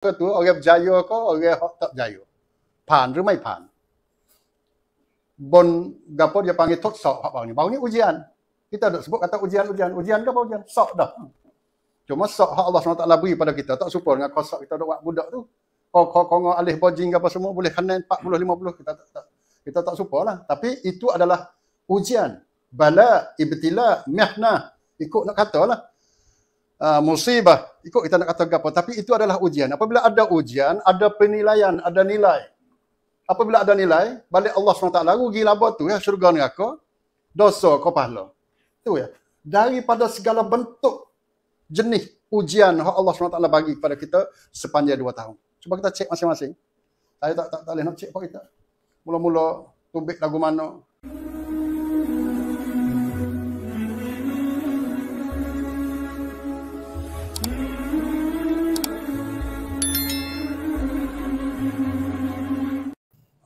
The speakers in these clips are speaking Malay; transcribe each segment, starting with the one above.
ke tu orang berjaya ke orang tak berjaya pan rumai pan bon gapo dia panggil tot sok hak ni ujian kita dok sebut kata ujian ujian ujian ke apa sok dah cuma sok Allah SWT pada kita tak super kita dok tu kau kau kau alih bajing apa semua boleh kanan 40 50 kita tak, kita tak super lah tapi itu adalah ujian bala ibtila mihnah ikut nak Ah, musibah. Ikut kita nak kata apa. Tapi itu adalah ujian. Apabila ada ujian, ada penilaian, ada nilai. Apabila ada nilai, balik Allah SWT, rugi laba tu ya, syurga ni aku. Dosa kau pahala. Itu ya. Daripada segala bentuk jenis ujian yang Allah SWT bagi kepada kita sepanjang dua tahun. Cuba kita cek masing-masing. Saya tak, tak, tak, tak boleh nak cek apa kita. Mula-mula tumbik lagu mana. Thank you.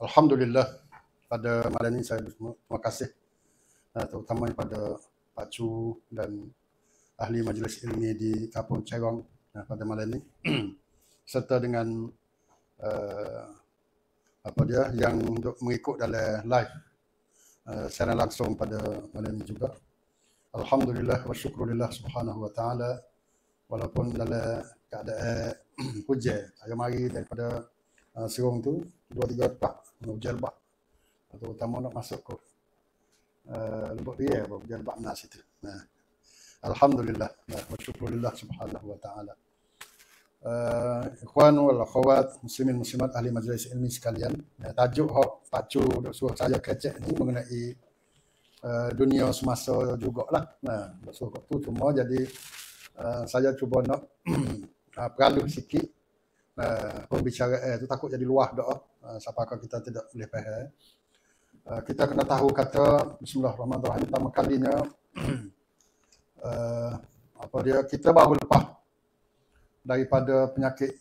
Alhamdulillah pada malam ini saya berterima, terima kasih eh, terutama kepada Pak Chu dan ahli majlis ilmi di Kampung Cerong eh, pada malam ini serta dengan uh, apa dia yang untuk mengikut dalam live uh, secara langsung pada malam ini juga Alhamdulillah wa syukrulillah subhanahu wa ta'ala walaupun dalam keadaan hujan saya mari daripada uh, serong tu dua tiga tepak hujan bak atau utama nak masuk ke uh, ah, dia apa hujan nak situ nah alhamdulillah nah, wa subhanahu wa taala uh, ikhwan wal akhwat muslimin muslimat ahli majlis ilmi sekalian ya, tajuk hok pacu suruh saya kecek ni mengenai uh, dunia semasa jugalah nah suruh tu cuma jadi uh, saya cuba nak uh, peralu sikit uh, eh, pembicaraan eh, tu takut jadi luah doa uh, eh, siapa kalau kita tidak boleh faham uh, eh, kita kena tahu kata bismillahirrahmanirrahim pertama kalinya uh, apa dia kita baru lepas daripada penyakit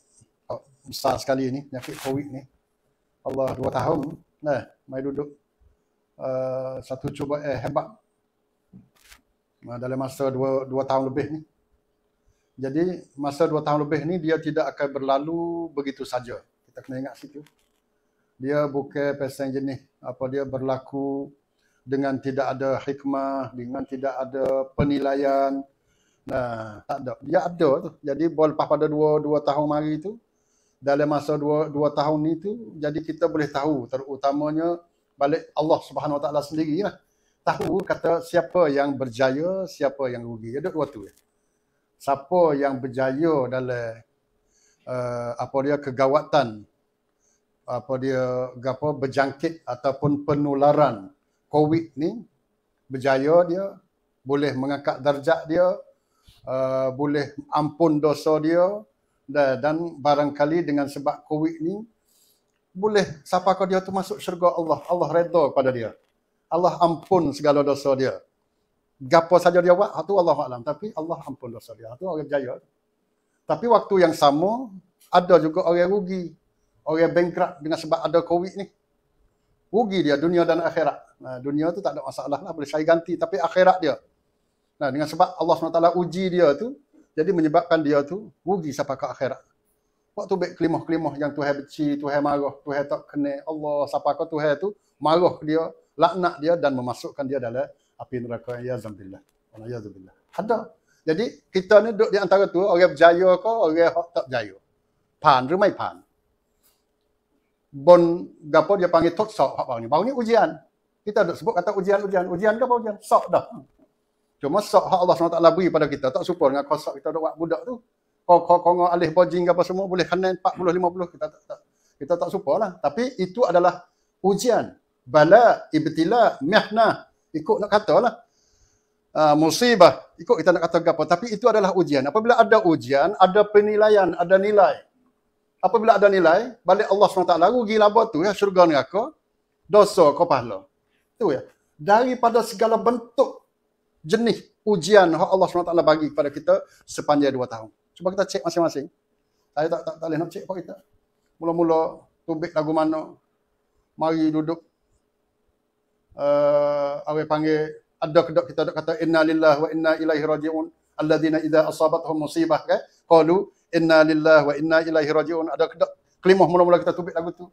oh, besar sekali ini, penyakit covid ni Allah dua tahun nah mai duduk uh, satu cuba eh hebat dalam masa dua, dua tahun lebih ni jadi masa dua tahun lebih ni dia tidak akan berlalu begitu saja. Kita kena ingat situ. Dia bukan pesan jenis apa dia berlaku dengan tidak ada hikmah, dengan tidak ada penilaian. Nah, tak ada. Dia ada tu. Jadi boleh pada dua, dua tahun mari itu dalam masa dua, dua tahun ni tu jadi kita boleh tahu terutamanya balik Allah Subhanahu Wa Taala sendiri lah. Tahu kata siapa yang berjaya, siapa yang rugi. Ada dua tu. Ya siapa yang berjaya dalam uh, apa dia kegawatan apa dia apa berjangkit ataupun penularan covid ni berjaya dia boleh mengangkat darjat dia uh, boleh ampun dosa dia dan, dan barangkali dengan sebab covid ni boleh siapa kau dia tu masuk syurga Allah Allah redha pada dia Allah ampun segala dosa dia gapo saja dia buat, itu Allah Alam. Tapi Allah ampun dosa dia. Itu orang jaya. Tapi waktu yang sama, ada juga orang rugi. Orang bankrupt dengan sebab ada COVID ni. Rugi dia dunia dan akhirat. Nah, dunia tu tak ada masalah lah. Boleh saya ganti. Tapi akhirat dia. Nah, dengan sebab Allah SWT uji dia tu, jadi menyebabkan dia tu rugi sampai ke akhirat. tu baik kelimah-kelimah yang Tuhan benci, Tuhan marah, Tuhan tak kena. Allah, siapa kau Tuhan tu marah dia, laknak dia dan memasukkan dia dalam api neraka ya zambillah wala ya zambillah ada jadi kita ni duduk di antara tu orang berjaya ke orang tak berjaya pan rumai pan bon gapo dia panggil tok sok hak bang ni bang ni ujian kita duduk sebut kata ujian ujian ujian ke apa ujian sok dah cuma sok hak Allah SWT beri pada kita tak super dengan kosak kita duduk buat budak tu kau kau kau ngau alih bajing apa semua boleh kanan 40 50 kita tak, tak kita tak super lah tapi itu adalah ujian bala ibtila mihnah ikut nak katalah uh, ah, musibah ikut kita nak kata apa tapi itu adalah ujian apabila ada ujian ada penilaian ada nilai apabila ada nilai balik Allah SWT rugi laba tu ya syurga neraka dosa kau pahala tu ya daripada segala bentuk jenis ujian yang Allah SWT bagi kepada kita sepanjang dua tahun. Cuba kita cek masing-masing. Saya tak, tak, boleh nak cek apa kita. Mula-mula tumbik lagu mana. Mari duduk Eh, awe panggil ada kedok kita dok kata inna lillahi wa inna ilaihi rajiun alladziina idza asabatuhum musibah ke kan? qalu inna lillahi wa inna ilaihi rajiun ada kedok kelimah mula-mula kita tubik lagu tu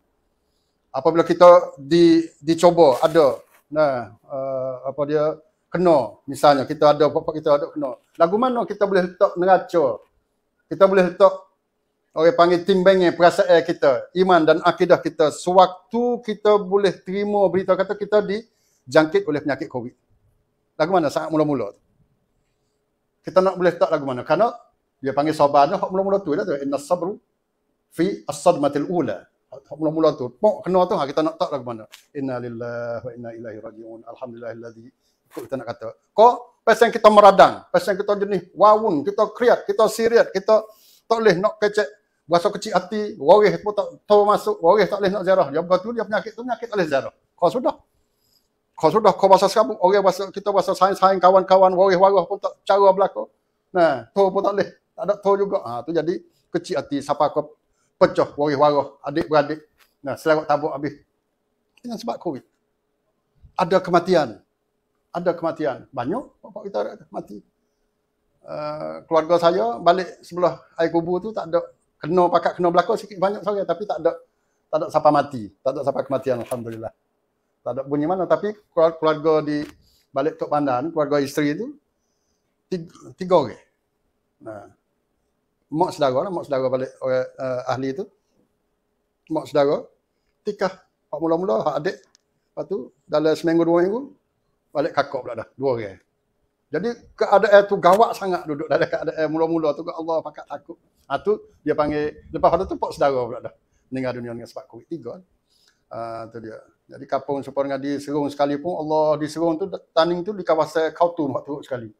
apabila kita di dicoba ada nah uh, apa dia kena misalnya kita ada apa kita ada kena lagu mana kita boleh letak neraca kita boleh letak orang panggil timbangnya perasaan kita, iman dan akidah kita sewaktu kita boleh terima berita kata kita dijangkit oleh penyakit COVID. Lagu mana saat mula-mula Kita nak boleh tak lagu mana? Karena dia panggil sabar tu, hak mula-mula tu lah Inna sabru fi as-sadmatil ula. Hak mula-mula tu. Pok kena tu, ha, kita nak tak lagu mana? Inna lillahi wa inna ilahi raji'un. Alhamdulillahilladzi. kita nak kata. Kok pasang kita meradang. Pasang kita jenis wawun. Kita kriat. Kita siriat. Kita tak boleh nak kecek berasa kecil hati, waris pun tak tahu masuk, waris tak boleh nak ziarah. Dia berkata dia penyakit tu penyakit tak boleh ziarah. Kau sudah. Kau sudah, kau bahasa sekarang, orang bahasa, kita bahasa sain-sain, kawan-kawan, waris-waris pun tak cara belakang. Nah, tu pun tak boleh. Tak ada tu juga. Ha, tu jadi kecil hati, siapa kau pecah waris-waris, adik-beradik. Nah, selarut tabuk habis. Dengan sebab COVID. Ada kematian. Ada kematian. Banyak bapak kita ada mati. Uh, keluarga saya balik sebelah air kubur tu tak ada kena pakat kena belakang sikit banyak sorang tapi tak ada tak ada siapa mati, tak ada siapa kematian alhamdulillah. Tak ada bunyi mana tapi keluarga di balik Tok Pandan, keluarga isteri itu tiga, tiga orang. Nah. Mak saudara lah, mak saudara balik orang uh, ahli itu. Mak saudara tika pak mula-mula hak adik lepas tu dalam seminggu dua minggu balik kakak pula dah dua orang. Jadi keadaan tu gawak sangat duduk dalam keadaan mula-mula tu ke Allah pakat takut. Ha, tu dia panggil lepas pada tu pok sedara pula dah. Meninggal dunia dengan sebab Covid-3. Ha, eh. ah, tu dia. Jadi kapung sempurna dengan diserung sekali pun Allah diserung tu tanding tu di kawasan Kautum waktu sekali.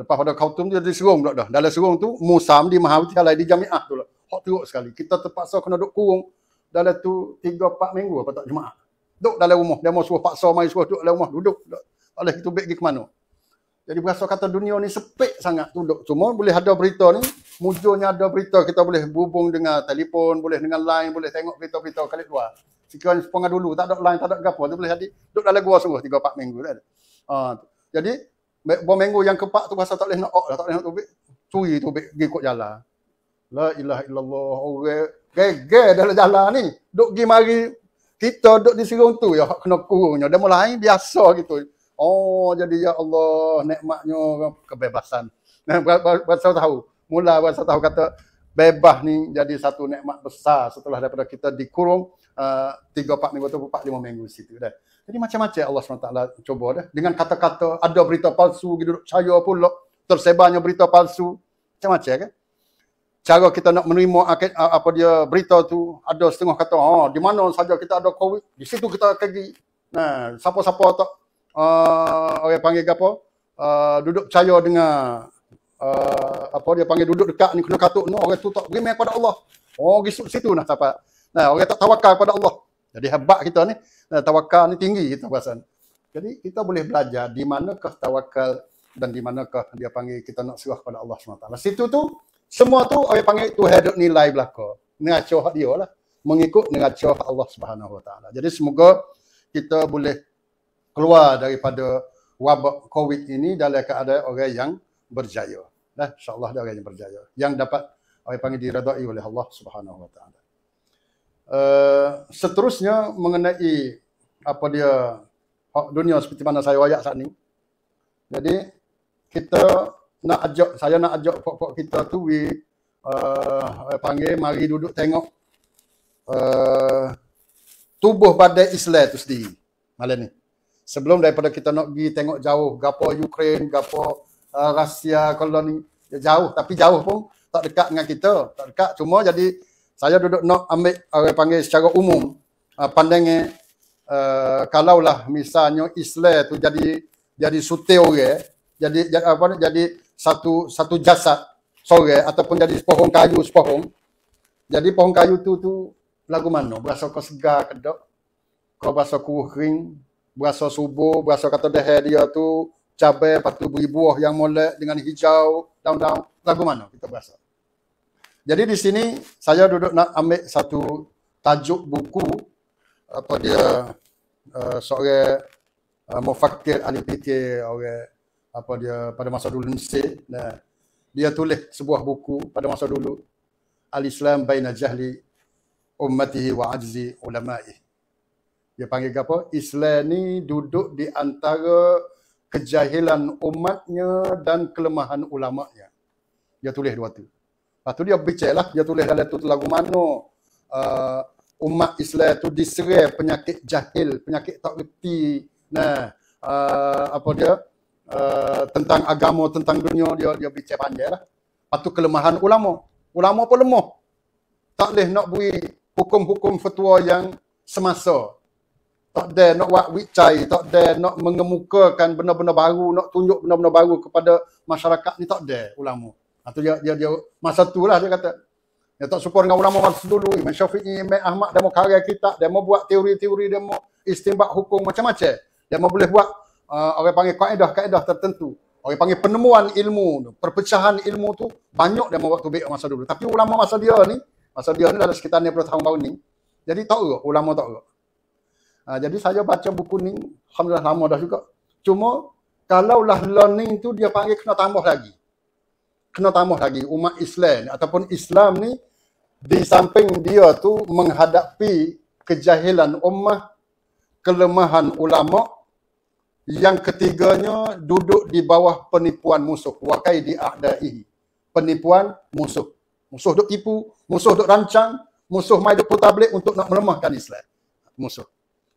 Lepas pada Kautum dia diserung pula dah. Dalam serung tu Musam di Mahawithalai di Jamiah tu lah. Hak teruk sekali. Kita terpaksa kena duduk kurung dalam tu 3-4 minggu apa tak jemaah. Duduk dalam rumah. Dia mahu suruh paksa mari suruh duduk dalam rumah. Duduk. Oleh itu kita pergi ke mana. Jadi berasa kata dunia ni sepek sangat duduk. Cuma boleh ada berita ni mujurnya ada berita kita boleh hubung dengan telefon, boleh dengan line, boleh tengok berita-berita kali dua. Sekian sepengah dulu, tak ada line, tak ada apa tu boleh jadi. Duduk dalam gua suruh tiga empat minggu tak kan. ada. Ha, jadi beberapa minggu yang keempat tu pasal tak boleh nak lah, tak boleh nak tubik. Curi tu pergi kok jalan. La ilaha illallah orang gegel dalam jalan ni. Duduk pergi mari kita duduk di serong tu ya kena kurungnya. Dia mulai biasa gitu. Oh jadi ya Allah nikmatnya kebebasan. Nah, berapa tahu? mula awal tahu kata bebas ni jadi satu nikmat besar setelah daripada kita dikurung uh, empat minggu tu empat lima minggu situ dah. Jadi macam-macam Allah SWT cuba dah. Dengan kata-kata ada berita palsu, kita duduk percaya pula. Tersebarnya berita palsu. Macam-macam kan? Cara kita nak menerima akit, eh, apa dia berita tu. Ada setengah kata, oh, di mana saja kita ada COVID. Di situ kita pergi. Nah, siapa-siapa tak uh, orang panggil apa? Uh, duduk percaya dengan uh, apa dia panggil duduk dekat ni kena katuk ni orang tu tak beriman kepada Allah. Oh gisuk situ nak sahabat. Nah orang tak tawakal kepada Allah. Jadi hebat kita ni. Nah, tawakal ni tinggi kita perasan. Jadi kita boleh belajar di manakah tawakal dan di manakah dia panggil kita nak serah kepada Allah SWT. Situ tu semua tu orang panggil tu hadut nilai belaka. Neraca hak dia lah. Mengikut neraca Allah swt, Jadi semoga kita boleh keluar daripada wabak COVID ini dalam keadaan orang yang berjaya. Nah, insyaAllah dia orang yang berjaya. Yang dapat orang panggil diradai oleh Allah Subhanahu Wa Taala. Eh, seterusnya mengenai apa dia hak dunia seperti mana saya wayak saat ni. Jadi kita nak ajak saya nak ajak pokok kita tu we uh, panggil mari duduk tengok uh, tubuh badai Islam tu sendiri malam ni. Sebelum daripada kita nak pergi tengok jauh gapo Ukraine, gapo uh, rahsia koloni jauh tapi jauh pun tak dekat dengan kita tak dekat cuma jadi saya duduk nak ambil eh, orang panggil secara umum uh, pandangnya uh, kalaulah misalnya Islam tu jadi jadi sute orang jadi jad, apa jadi satu satu jasad sore ataupun jadi pohon kayu sepohon jadi pohon kayu tu tu lagu mana berasa kau segar ke tak kau berasa kering berasa subuh berasa kata deher dia tu cabai, lepas tu beri buah yang molek dengan hijau, daun-daun, lagu mana kita berasa. Jadi di sini saya duduk nak ambil satu tajuk buku apa dia uh, seorang uh, eh, mufakir ahli fikir orang apa dia pada masa dulu Mesir nah dia tulis sebuah buku pada masa dulu Al-Islam baina jahli ummatihi wa ajzi ulama'i. Dia panggil apa? Islam ni duduk di antara kejahilan umatnya dan kelemahan ulama'nya. Dia tulis dua tu. Lepas tu dia bicara lah. Dia tulis dalam tu lagu mana uh, umat Islam tu diserai penyakit jahil, penyakit tak reti. Nah, uh, apa dia? Uh, tentang agama, tentang dunia. Dia dia bicara panjang lah. Lepas tu kelemahan ulama. Ulama pun lemah. Tak boleh nak beri hukum-hukum fatwa yang semasa tak ada nak buat wicai, tak ada nak mengemukakan benda-benda baru, nak tunjuk benda-benda baru kepada masyarakat ni tak ada ulama. Atau ah, dia, dia, dia masa tu lah dia kata. Dia tak suka dengan ulama masa dulu. Imam Syafiq Imam Ahmad, dia mau karya kitab, dia mau buat teori-teori, dia mau istimbak hukum macam-macam. Dia mau boleh buat uh, orang panggil kaedah-kaedah tertentu. Orang panggil penemuan ilmu, perpecahan ilmu tu banyak dia mau waktu baik masa dulu. Tapi ulama masa dia ni, masa dia ni dah sekitar 90 tahun baru ni. Jadi tak er, ulama tak er. Ha, jadi saya baca buku ni, Alhamdulillah lama dah juga. Cuma kalaulah learning tu dia panggil kena tambah lagi. Kena tambah lagi umat Islam ni ataupun Islam ni di samping dia tu menghadapi kejahilan ummah, kelemahan ulama, yang ketiganya duduk di bawah penipuan musuh. Wakai di Penipuan musuh. Musuh duk tipu, musuh duk rancang, musuh main duk putablik untuk nak melemahkan Islam. Musuh.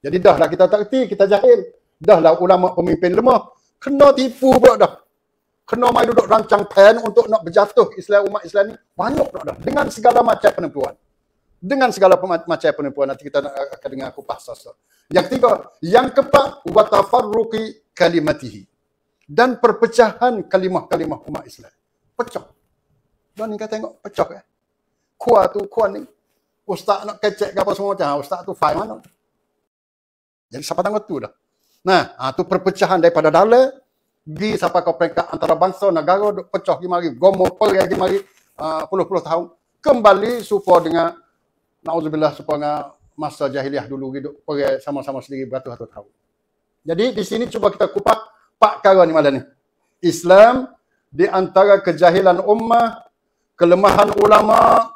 Jadi dah lah kita tak reti, kita jahil. Dah lah ulama pemimpin lemah. Kena tipu pula dah. Kena mai duduk rancang pen untuk nak berjatuh Islam umat Islam ni. Banyak pula dah. Dengan segala macam penipuan. Dengan segala macam penipuan. Nanti kita akan dengar kupah sasa. Yang ketiga. Yang keempat. Watafarruqi kalimatihi. Dan perpecahan kalimah-kalimah umat Islam. Pecah. Dan ni kata tengok pecah kan. Eh? Kuah tu kuah ni. Ustaz nak kecek ke apa semua macam. Ah, ustaz tu fine mana. Lah. Jadi siapa tanggung tu dah. Nah, ha, tu perpecahan daripada dalam di siapa kau peringkat antara bangsa negara pecah lagi mari gomo pol lagi mari ha, puluh-puluh tahun kembali supo dengan naudzubillah supo dengan masa jahiliah dulu hidup perang sama-sama sendiri beratus-ratus tahun. Jadi di sini cuba kita kupak pak kara ni malam ni. Islam di antara kejahilan ummah, kelemahan ulama,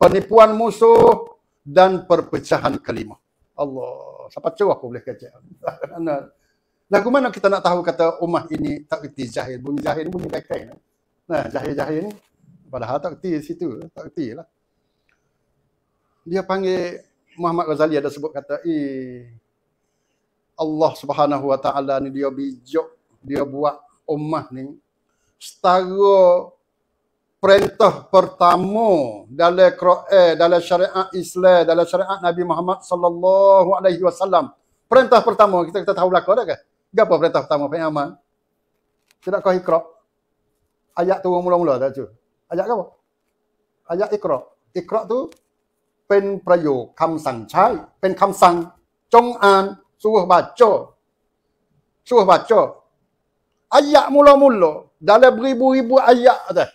penipuan musuh dan perpecahan kelima. Allah. Siapa cakap aku boleh kacau? Kerana lagu mana kita nak tahu kata umah ini tak kerti jahil. Bunyi jahil ni bunyi baik-baik. Kan? Nah, jahil-jahil ni. Padahal tak kerti situ. Tak kerti lah. Dia panggil Muhammad Ghazali ada sebut kata, eh, Allah subhanahu wa ta'ala ni dia bijak, dia buat umah ni. Setara perintah pertama dalam Quran, dalam syariat Islam, dalam syariat Nabi Muhammad sallallahu alaihi wasallam. Perintah pertama kita kita tahu belaka dah ke? Gapo perintah pertama Pak Aman? Tidak kau ikra. Ayat turun mula-mula tak tu. Ayat apa? Ayat ikra. Ikra tu pen prayog kam sang chai, pen kam sang jong an suruh baca. Suruh baca. Ayat mula-mula dalam beribu-ribu ayat dah.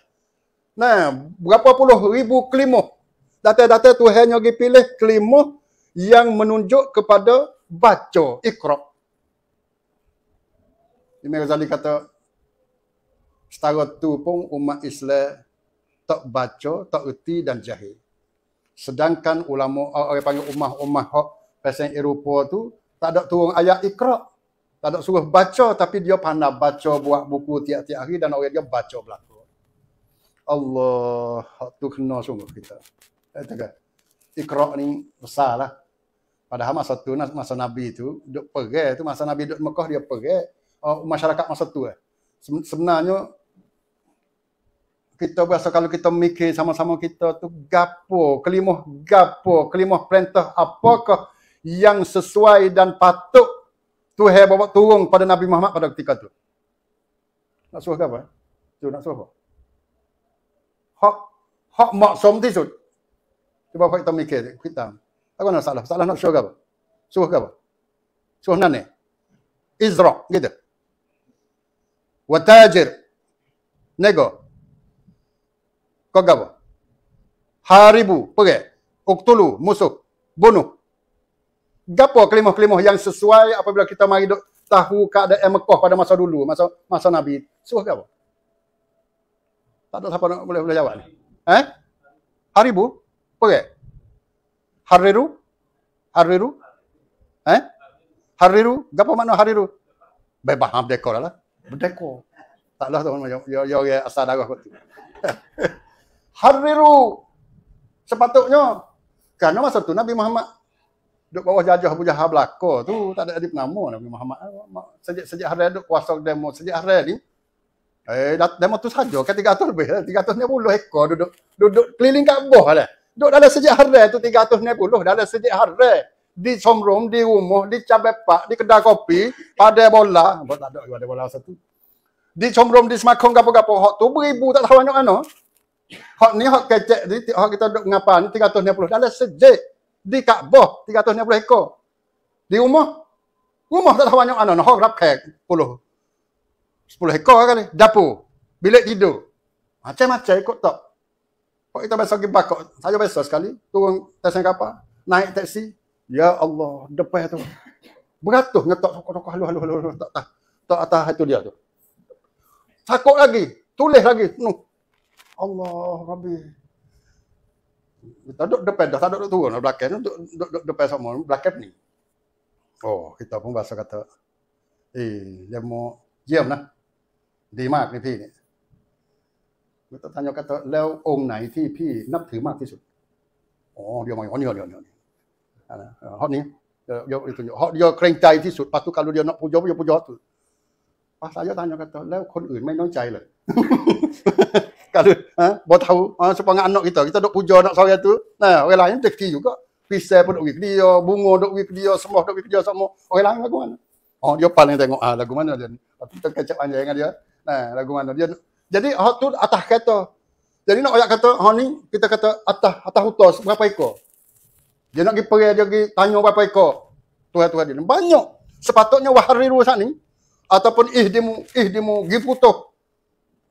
Nah, berapa puluh ribu klimo. Data-data tu hanya dipilih klimo yang menunjuk kepada baca ikhrop. Imam Ghazali kata, setara tu pun umat Islam tak baca, tak erti dan jahil. Sedangkan ulama, eh, orang panggil umat-umat hak pasang Eropa tu, tak ada turun ayat ikhrop. Tak ada suruh baca tapi dia pandai baca buat buku tiap-tiap hari dan orang dia baca belakang. Allah tu kena sungguh kita. Eh, Kata Iqra ni besarlah. Padahal masa tu masa Nabi tu duk pergi tu masa Nabi duk Mekah dia pergi uh, oh, masyarakat masa tu eh. Sebenarnya kita biasa kalau kita mikir sama-sama kita tu gapo, kelimah gapo, kelimah perintah apakah yang sesuai dan patut Tuhan bawa turun pada Nabi Muhammad pada ketika tu. Nak suruh apa? Tu eh? nak suruh apa? เหมาะสมที่สุดที่บอกว่าต้องมีเขตคิดตามแล้วก็นั่นสาระสาระนั่นชัวร์กับชัวร์กับชัวร์นั่นเนี่ยอิสระกี่เด็กวัตถุจิรนี่ก็ก็กับฮาริบุเพื่ออกตุลุมุสุบุนุกับพวกคลิมอคลิมอที่สุดสวยถ้าเราไม่ tahu keadaan Mekah pada masa dulu, masa masa Nabi. Suruh ke apa? Tak ada siapa nak boleh, boleh jawab ni. Eh? Haribu? Apa ke? Hariru? Hariru? Eh? Hariru? Apa makna Hariru? Bebah ham dekor lah. Berdekor. Tak lah tuan macam. Ya, ya, ya. Asal darah aku. Hariru. Sepatutnya. Kerana masa tu Nabi Muhammad duduk bawah jajah Abu Jahab belakang tu. Tak ada adib nama Nabi Muhammad. Sejak, sejak hari duduk kuasa demo. Sejak hari ni. Eh, dah, dah tu saja kan 300 lebih lah. 390 ekor duduk duduk keliling kat boh lah. Duduk dalam sejak harai tu 390 dalam sejak harai. Di somrum, di rumah, di cabepak, di kedai kopi, pada bola. Bola tak ada pada bola satu. Di somrum, di semakong, gapo-gapo. Hak tu beribu tak tahu banyak mana. Hak ni, hak kecek ni, hak kita duduk ngapa ni 390. Dalam sejak di kat boh 390 ekor. Di rumah, rumah tak tahu banyak mana. Hak rap kek puluh. 10 ekor lah kali. Dapur. Bilik tidur. Macam-macam ikut tak. Kalau kita besok pergi bakok. Saya besok sekali. Turun tesan kapal. Naik teksi. Ya Allah. Depan tu. Beratuh ngetok. Tok, halu, halu, halu, halu. Tak, tahu. tak atas itu dia tu. Sakut lagi. Tulis lagi. Nuh. Allah Rabbi. Kita duduk depan dah. Tak duduk turun lah belakang. Duduk, duduk, depan sama. Belakang ni. Oh, kita pun bahasa kata. Eh, dia mau diam lah. ดีมากนี่พี่เนี่ยมุตตันยกัตโตแล้วองค์ไหนที่พี่นับถือมากที่สุดอ๋อเดียวมาอ๋เดียวเดียวเดียวนี่นะฮะข้นี้เดียวเดียวเดียวเดียวเกรงใจที่สุดปัตตุการุเดียวนพุยบุยพุยสุดภาษายตันยกัตโตแล้วคนอื่นไม่น้อยใจเลยก็เลยฮะบ่ท่าอ๋อสปังอันนอกอีต่อกิตาดกพุยอนอกสาวยาตุนะเวลาอย่างเด็กทีอยู่ก็พิเศษเป็นอุกิเดียวบุงโงดอุกิเดียวสมอดอุกิเดียวสมอเวลาอย่างไรกูอ๋อเดียวปันเังแต่งอ่ะแล้วกูมันเดี๋ยวต้องแก้จับอันยังไงเดียว Nah, lagu mana dia jadi hot tu atas kata, Jadi nak oyak kata hot ha, ni kita kata atas atas hutos berapa ekor. Dia nak pergi pergi dia pergi tanya berapa ekor. Tuhan Tuhan dia banyak. Sepatutnya wahari ru sat ni ataupun ihdimu ihdimu giputo.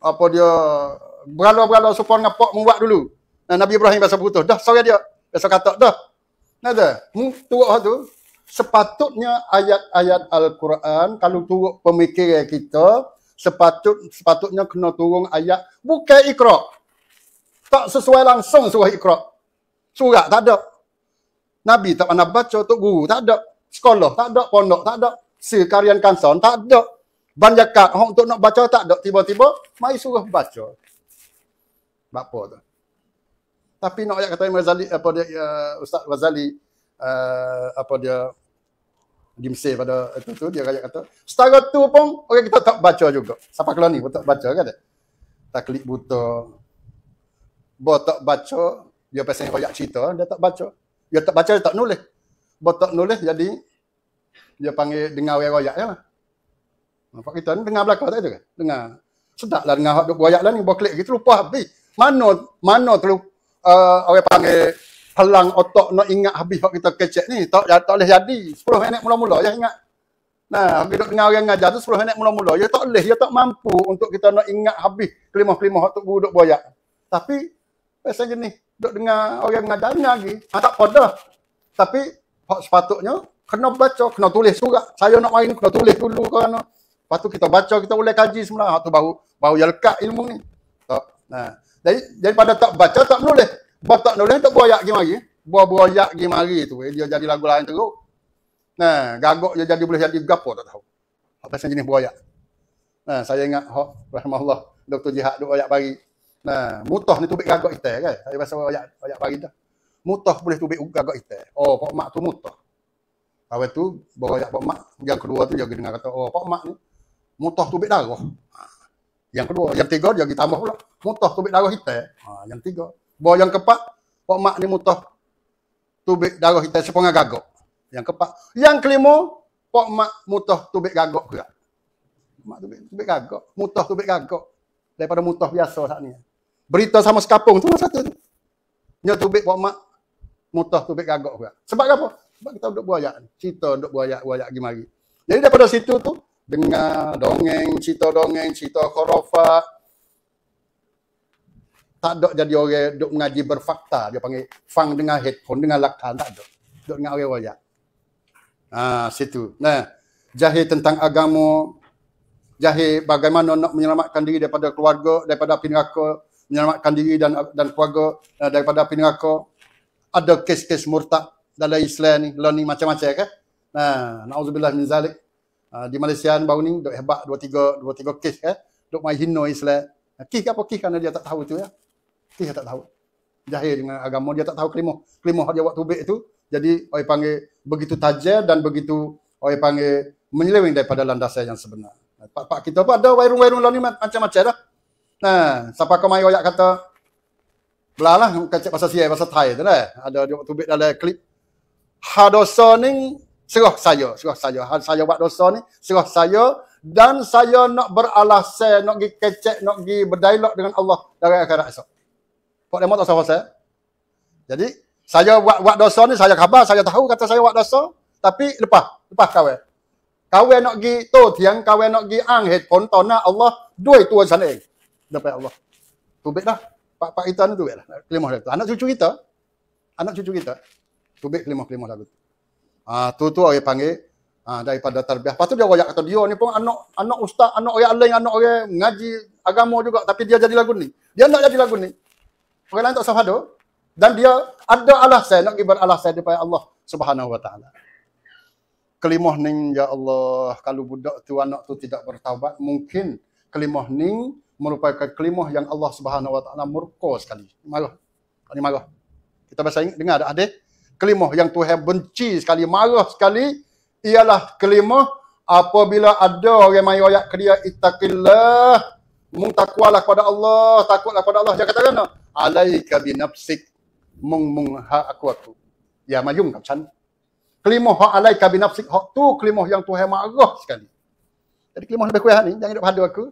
Apa dia beralah-beralah supaya ngapak membuat dulu. Nah, Nabi Ibrahim bahasa putus. Dah saya dia. Saya kata dah. Nada, mu turuk tu sepatutnya ayat-ayat Al-Quran kalau turuk pemikiran kita sepatut sepatutnya kena turun ayat bukan ikra tak sesuai langsung surah ikra surat tak ada nabi tak pernah baca tok guru tak ada sekolah tak ada pondok tak ada sekarian kanson tak ada banyak hok untuk nak baca tak ada tiba-tiba mai suruh baca apa tu tapi nak ayat kata Imam Ghazali apa dia uh, Ustaz Ghazali uh, apa dia di Mesir pada itu tu dia rakyat kata setara tu pun orang kita tak baca juga siapa kalau ni tak baca kan tak klik buta buat tak baca dia pasal koyak cerita dia tak baca dia tak baca dia tak nulis buat tak nulis jadi dia panggil dengar orang royak ya lah. Nampak kita ni dengar belakang tak itu kan? Dengar. Sedap lah dengar orang royak lah ni. Buat klik lagi terlupa habis. Mana, mana terlupa uh, eh, orang panggil selang otak nak ingat habis buat kita kecek ni. Tak, ya, tak boleh jadi. 10 minit mula-mula ya ingat. Nah, habis duduk dengar orang ngajar tu 10 minit mula-mula. Ya tak boleh. Ya tak mampu untuk kita nak ingat habis kelima-kelima waktu guru duduk boyak. Tapi, pasal jenis. Duduk dengar orang ngajar ni lagi. Ha, tak pada. Tapi, hak sepatutnya, kena baca, kena tulis surat. Saya nak main, kena tulis dulu kerana. Lepas tu kita baca, kita boleh kaji semula. Waktu ah, baru, baru yang lekat ilmu ni. Tak. Nah. Jadi, daripada tak baca, tak menulis. Bah tak boleh tak buaya pergi mari. Buaya-buaya pergi mari tu eh, dia jadi lagu lain teruk. Nah, gagok dia jadi boleh jadi gapo tak tahu. Apa pasal jenis buaya? Nah, saya ingat hak oh, rahmatullah Dr. Jihad duk ayak pagi. Nah, mutah ni tubik gagok kita kan. Saya pasal ayak ayak pari dah. Mutah boleh tubik gagok kita. Oh, pak mak tu mutah. Awal tu bawa ayak pak mak, yang kedua tu dia dengar kata, "Oh, pak mak ni mutah tubik darah." Yang kedua, yang tiga dia tambah pula. Mutah tubik darah kita. Ha, yang tiga. Bawa yang kepak. pok mak ni mutah. Tubik darah kita sepengah gagak. Yang kepak. Yang kelima. pok mak mutah tubik gagak juga. Mak tubik, tubik gagak. Mutah tubik gagak. Daripada mutah biasa saat ni. Berita sama sekapung. tu satu tu. Nya tubik pok mak. Mutah tubik gagak juga. Sebab apa? Sebab kita duduk buaya. Cerita duduk buaya. Buaya pergi mari. Jadi daripada situ tu. Dengar dongeng. Cerita dongeng. Cerita korofat tak ada jadi orang duk mengaji berfakta dia panggil fang dengan headphone dengan lakan tak ada duk dengan orang wayak ah ha, situ nah jahil tentang agama jahil bagaimana nak menyelamatkan diri daripada keluarga daripada api menyelamatkan diri dan dan keluarga uh, daripada api ada kes-kes murtad dalam Islam ni lah ni macam-macam kan nah naudzubillah min zalik ha, di Malaysia baru ni duk hebat 2 3 2 3 kes eh kan? duk mai hina Islam Kih apa kih kerana dia tak tahu tu ya. Itu tak tahu. Jahil dengan agama. Dia tak tahu kelima. Kelima hak dia waktu baik itu. Jadi orang panggil begitu tajam dan begitu orang panggil menyeleweng daripada landasan yang sebenar. Pak-pak kita pun ada wairung-wairung lah ni macam-macam dah. Nah, siapa kau main kata belah lah. Kacik pasal siai, pasal Thai tu lah. Ada dia waktu baik dalam klip. Hak dosa ni serah saya. Serah saya. Hak saya buat dosa ni serah saya dan saya nak saya nak pergi kecek, nak pergi berdialog dengan Allah dari akhirat esok. Kok demo tak sahabat saya? Jadi saya buat buat dosa ni saya khabar, saya tahu kata saya buat dosa, tapi lepas, lepas kawe. Kawe nak gi tu tiang kawe nak gi ang het pon tona Allah duai tua sana eng. Dapat Allah. Tubik dah. Pak pak kita ni tubik lah. Kelimah dia. Anak cucu kita. Anak cucu kita. Tubik kelimah-kelimah lagu tu. Ah tu tu orang panggil ah daripada tarbiyah. tu dia royak kata dia ni pun anak anak ustaz, anak orang lain, anak orang ngaji agama juga tapi dia jadi lagu ni. Dia nak jadi lagu ni pengenalan tak syahadu dan dia ada Allah saya nak ibar Allah saya daripada Allah Subhanahu wa taala. Kelimah ning ya Allah kalau budak tu anak tu tidak bertaubat mungkin kelimah ning merupakan kelimah yang Allah Subhanahu wa taala murka sekali. Marah. Ini marah. Kita bahasa dengar ada adik. Kelimah yang Tuhan benci sekali, marah sekali ialah kelimah apabila ada orang mai ayat ke dia itaqillah Mung mungtakwalah kepada Allah, takutlah kepada Allah. Dia kata kan? Alaika binafsik mung mung ha aku aku. Ya majung kan san. Kelima ha alaika binafsik ha tu kelima yang Tuhan marah sekali. Jadi kelima lebih kuat ni, jangan hidup pada aku.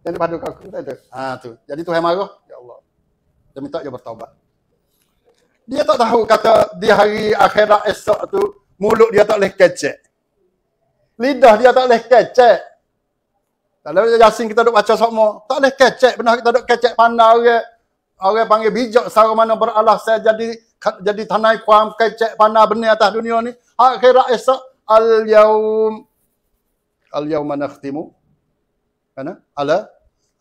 Jangan hidup pada aku. Tak ada. Ha tu. Jadi Tuhan marah, ya Allah. Dia minta dia bertaubat. Dia tak tahu kata di hari akhirat esok tu mulut dia tak boleh kecek. Lidah dia tak boleh kecek. Tak boleh Yasin kita duk baca sama. Tak boleh kecek benar kita duk kecek pandai orang. Orang panggil bijak sara mana beralah saya jadi jadi tanai kuam kecek pandai benar atas dunia ni. Akhirat esok al yaum al yaum nakhtimu kana ala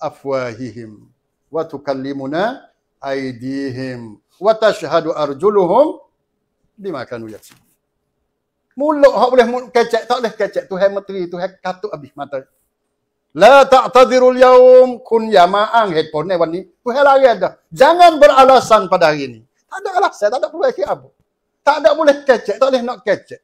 afwahihim wa tukallimuna aydihim wa tashhadu arjuluhum bima kanu yasin. Mulut hak boleh kecek tak boleh kecek Tuhan menteri Tuhan katuk habis mata. La ta'tadirul yaum kun yama'ang headphone ni wan ni. Tu hari ada. Jangan beralasan pada hari ni. Tak ada alasan, tak ada perlu kecek apa. Tak ada boleh kecek, tak boleh nak kecek.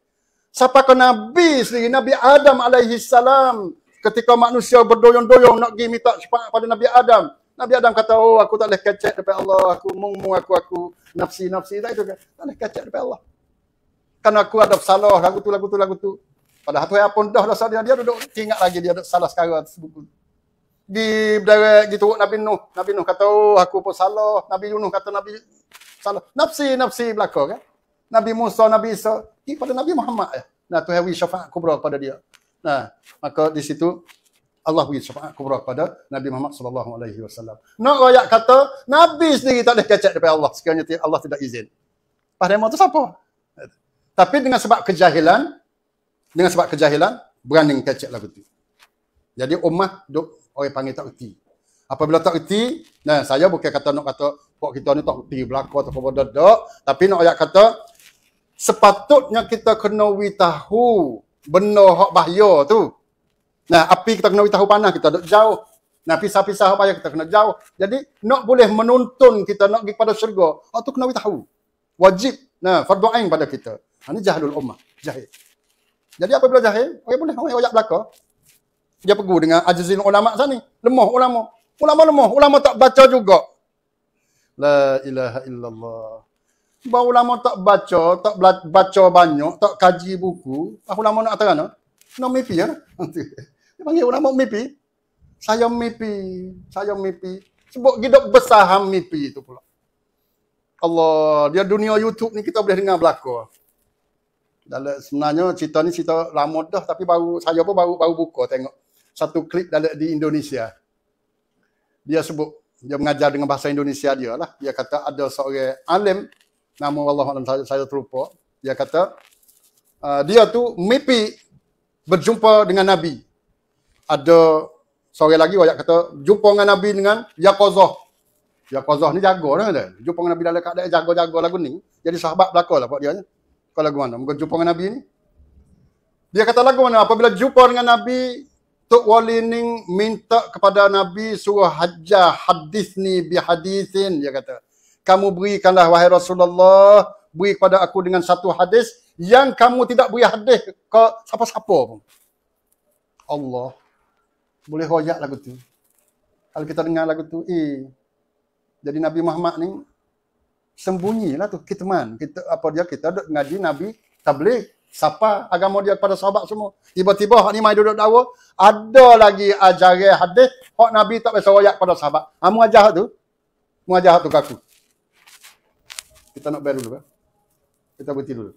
Siapa kau Nabi sendiri, Nabi Adam alaihi salam. Ketika manusia berdoyong-doyong nak pergi minta syafaat pada Nabi Adam. Nabi Adam kata, oh aku tak boleh kecek daripada Allah. Aku mung mung aku, aku nafsi-nafsi. Tak itu kan? Tak boleh kecek daripada Allah. Kan aku ada salah, lagu lagu tu, lagu tu. Lagu tu. Padahal tu apa dah dah dia dia duduk ingat lagi dia ada salah sekarang tersebut. Di berdarat gitu Nabi Nuh, Nabi Nuh kata oh, aku pun salah, Nabi Yunus kata Nabi salah. Nafsi nafsi belakang kan. Nabi Musa, Nabi Isa, ini pada Nabi Muhammad ya. Nah tu hawi syafaat kubra kepada dia. Nah, maka di situ Allah beri syafaat kubra kepada Nabi Muhammad sallallahu alaihi wasallam. Nak royak kata nabi sendiri tak ada cacat daripada Allah sekiranya Allah tidak izin. pada masa tu siapa? Tapi dengan sebab kejahilan, dengan sebab kejahilan berani kecek lagu tu. Jadi umat duk orang panggil tak reti. Apabila tak reti, nah saya bukan kata nak kata pok kita ni tak reti belako atau apa dak, tapi nak ayat kata sepatutnya kita kena wi tahu benda hak bahaya tu. Nah, api kita kena wi tahu panah kita duk jauh. Nah, pisah-pisah hak bahaya kita kena jauh. Jadi nak boleh menuntun kita nak pergi kepada syurga, hak tu kena wi tahu. Wajib nah fardhu ain pada kita. Ini jahilul ummah, jahil. Jadi apa apabila zahir, eh? okey oh, ya boleh orang oh, ayat belaka. Dia pegu dengan ajzin ulama sana. Lemah ulama. Ulama lemah, ulama tak baca juga. La ilaha illallah. Bahawa ulama tak baca, tak baca banyak, tak kaji buku. Apa ulama nak atas mana? No mipi ya. Dia panggil ulama mipi. Saya mipi. Saya mipi. Sebab kita besar ham mipi itu pula. Allah, dia dunia YouTube ni kita boleh dengar belakang dalam sebenarnya cerita ni cerita lama dah tapi baru saya pun baru baru buka tengok satu klip dalam di Indonesia. Dia sebut dia mengajar dengan bahasa Indonesia dia lah. Dia kata ada seorang alim nama Allah Alam saya, saya terlupa. Dia kata uh, dia tu mimpi berjumpa dengan Nabi. Ada seorang lagi wayak kata jumpa dengan Nabi dengan Yaqazah. Yaqazah ni jaga lah kan? Jumpa dengan Nabi dalam keadaan jaga-jaga lagu ni. Jadi sahabat belakang lah buat dia kau lagu mana? Kau jumpa dengan Nabi ni? Dia kata lagu mana? Apabila jumpa dengan Nabi, Tok Wali ni minta kepada Nabi suruh hajar hadis ni bihadisin. Dia kata, kamu berikanlah wahai Rasulullah, beri kepada aku dengan satu hadis yang kamu tidak beri hadis ke siapa-siapa pun. Allah. Boleh royak lagu tu. Kalau kita dengar lagu tu, eh. Jadi Nabi Muhammad ni sembunyi lah tu kita man kita apa dia kita duduk ngaji nabi tabligh siapa agama dia kepada sahabat semua tiba-tiba hak ni mai duduk dakwa ada lagi ajaran hadis hak nabi tak biasa royak pada sahabat amu ha, ajar tu mu ajar tu kaku kita nak bayar dulu ke kita berhenti dulu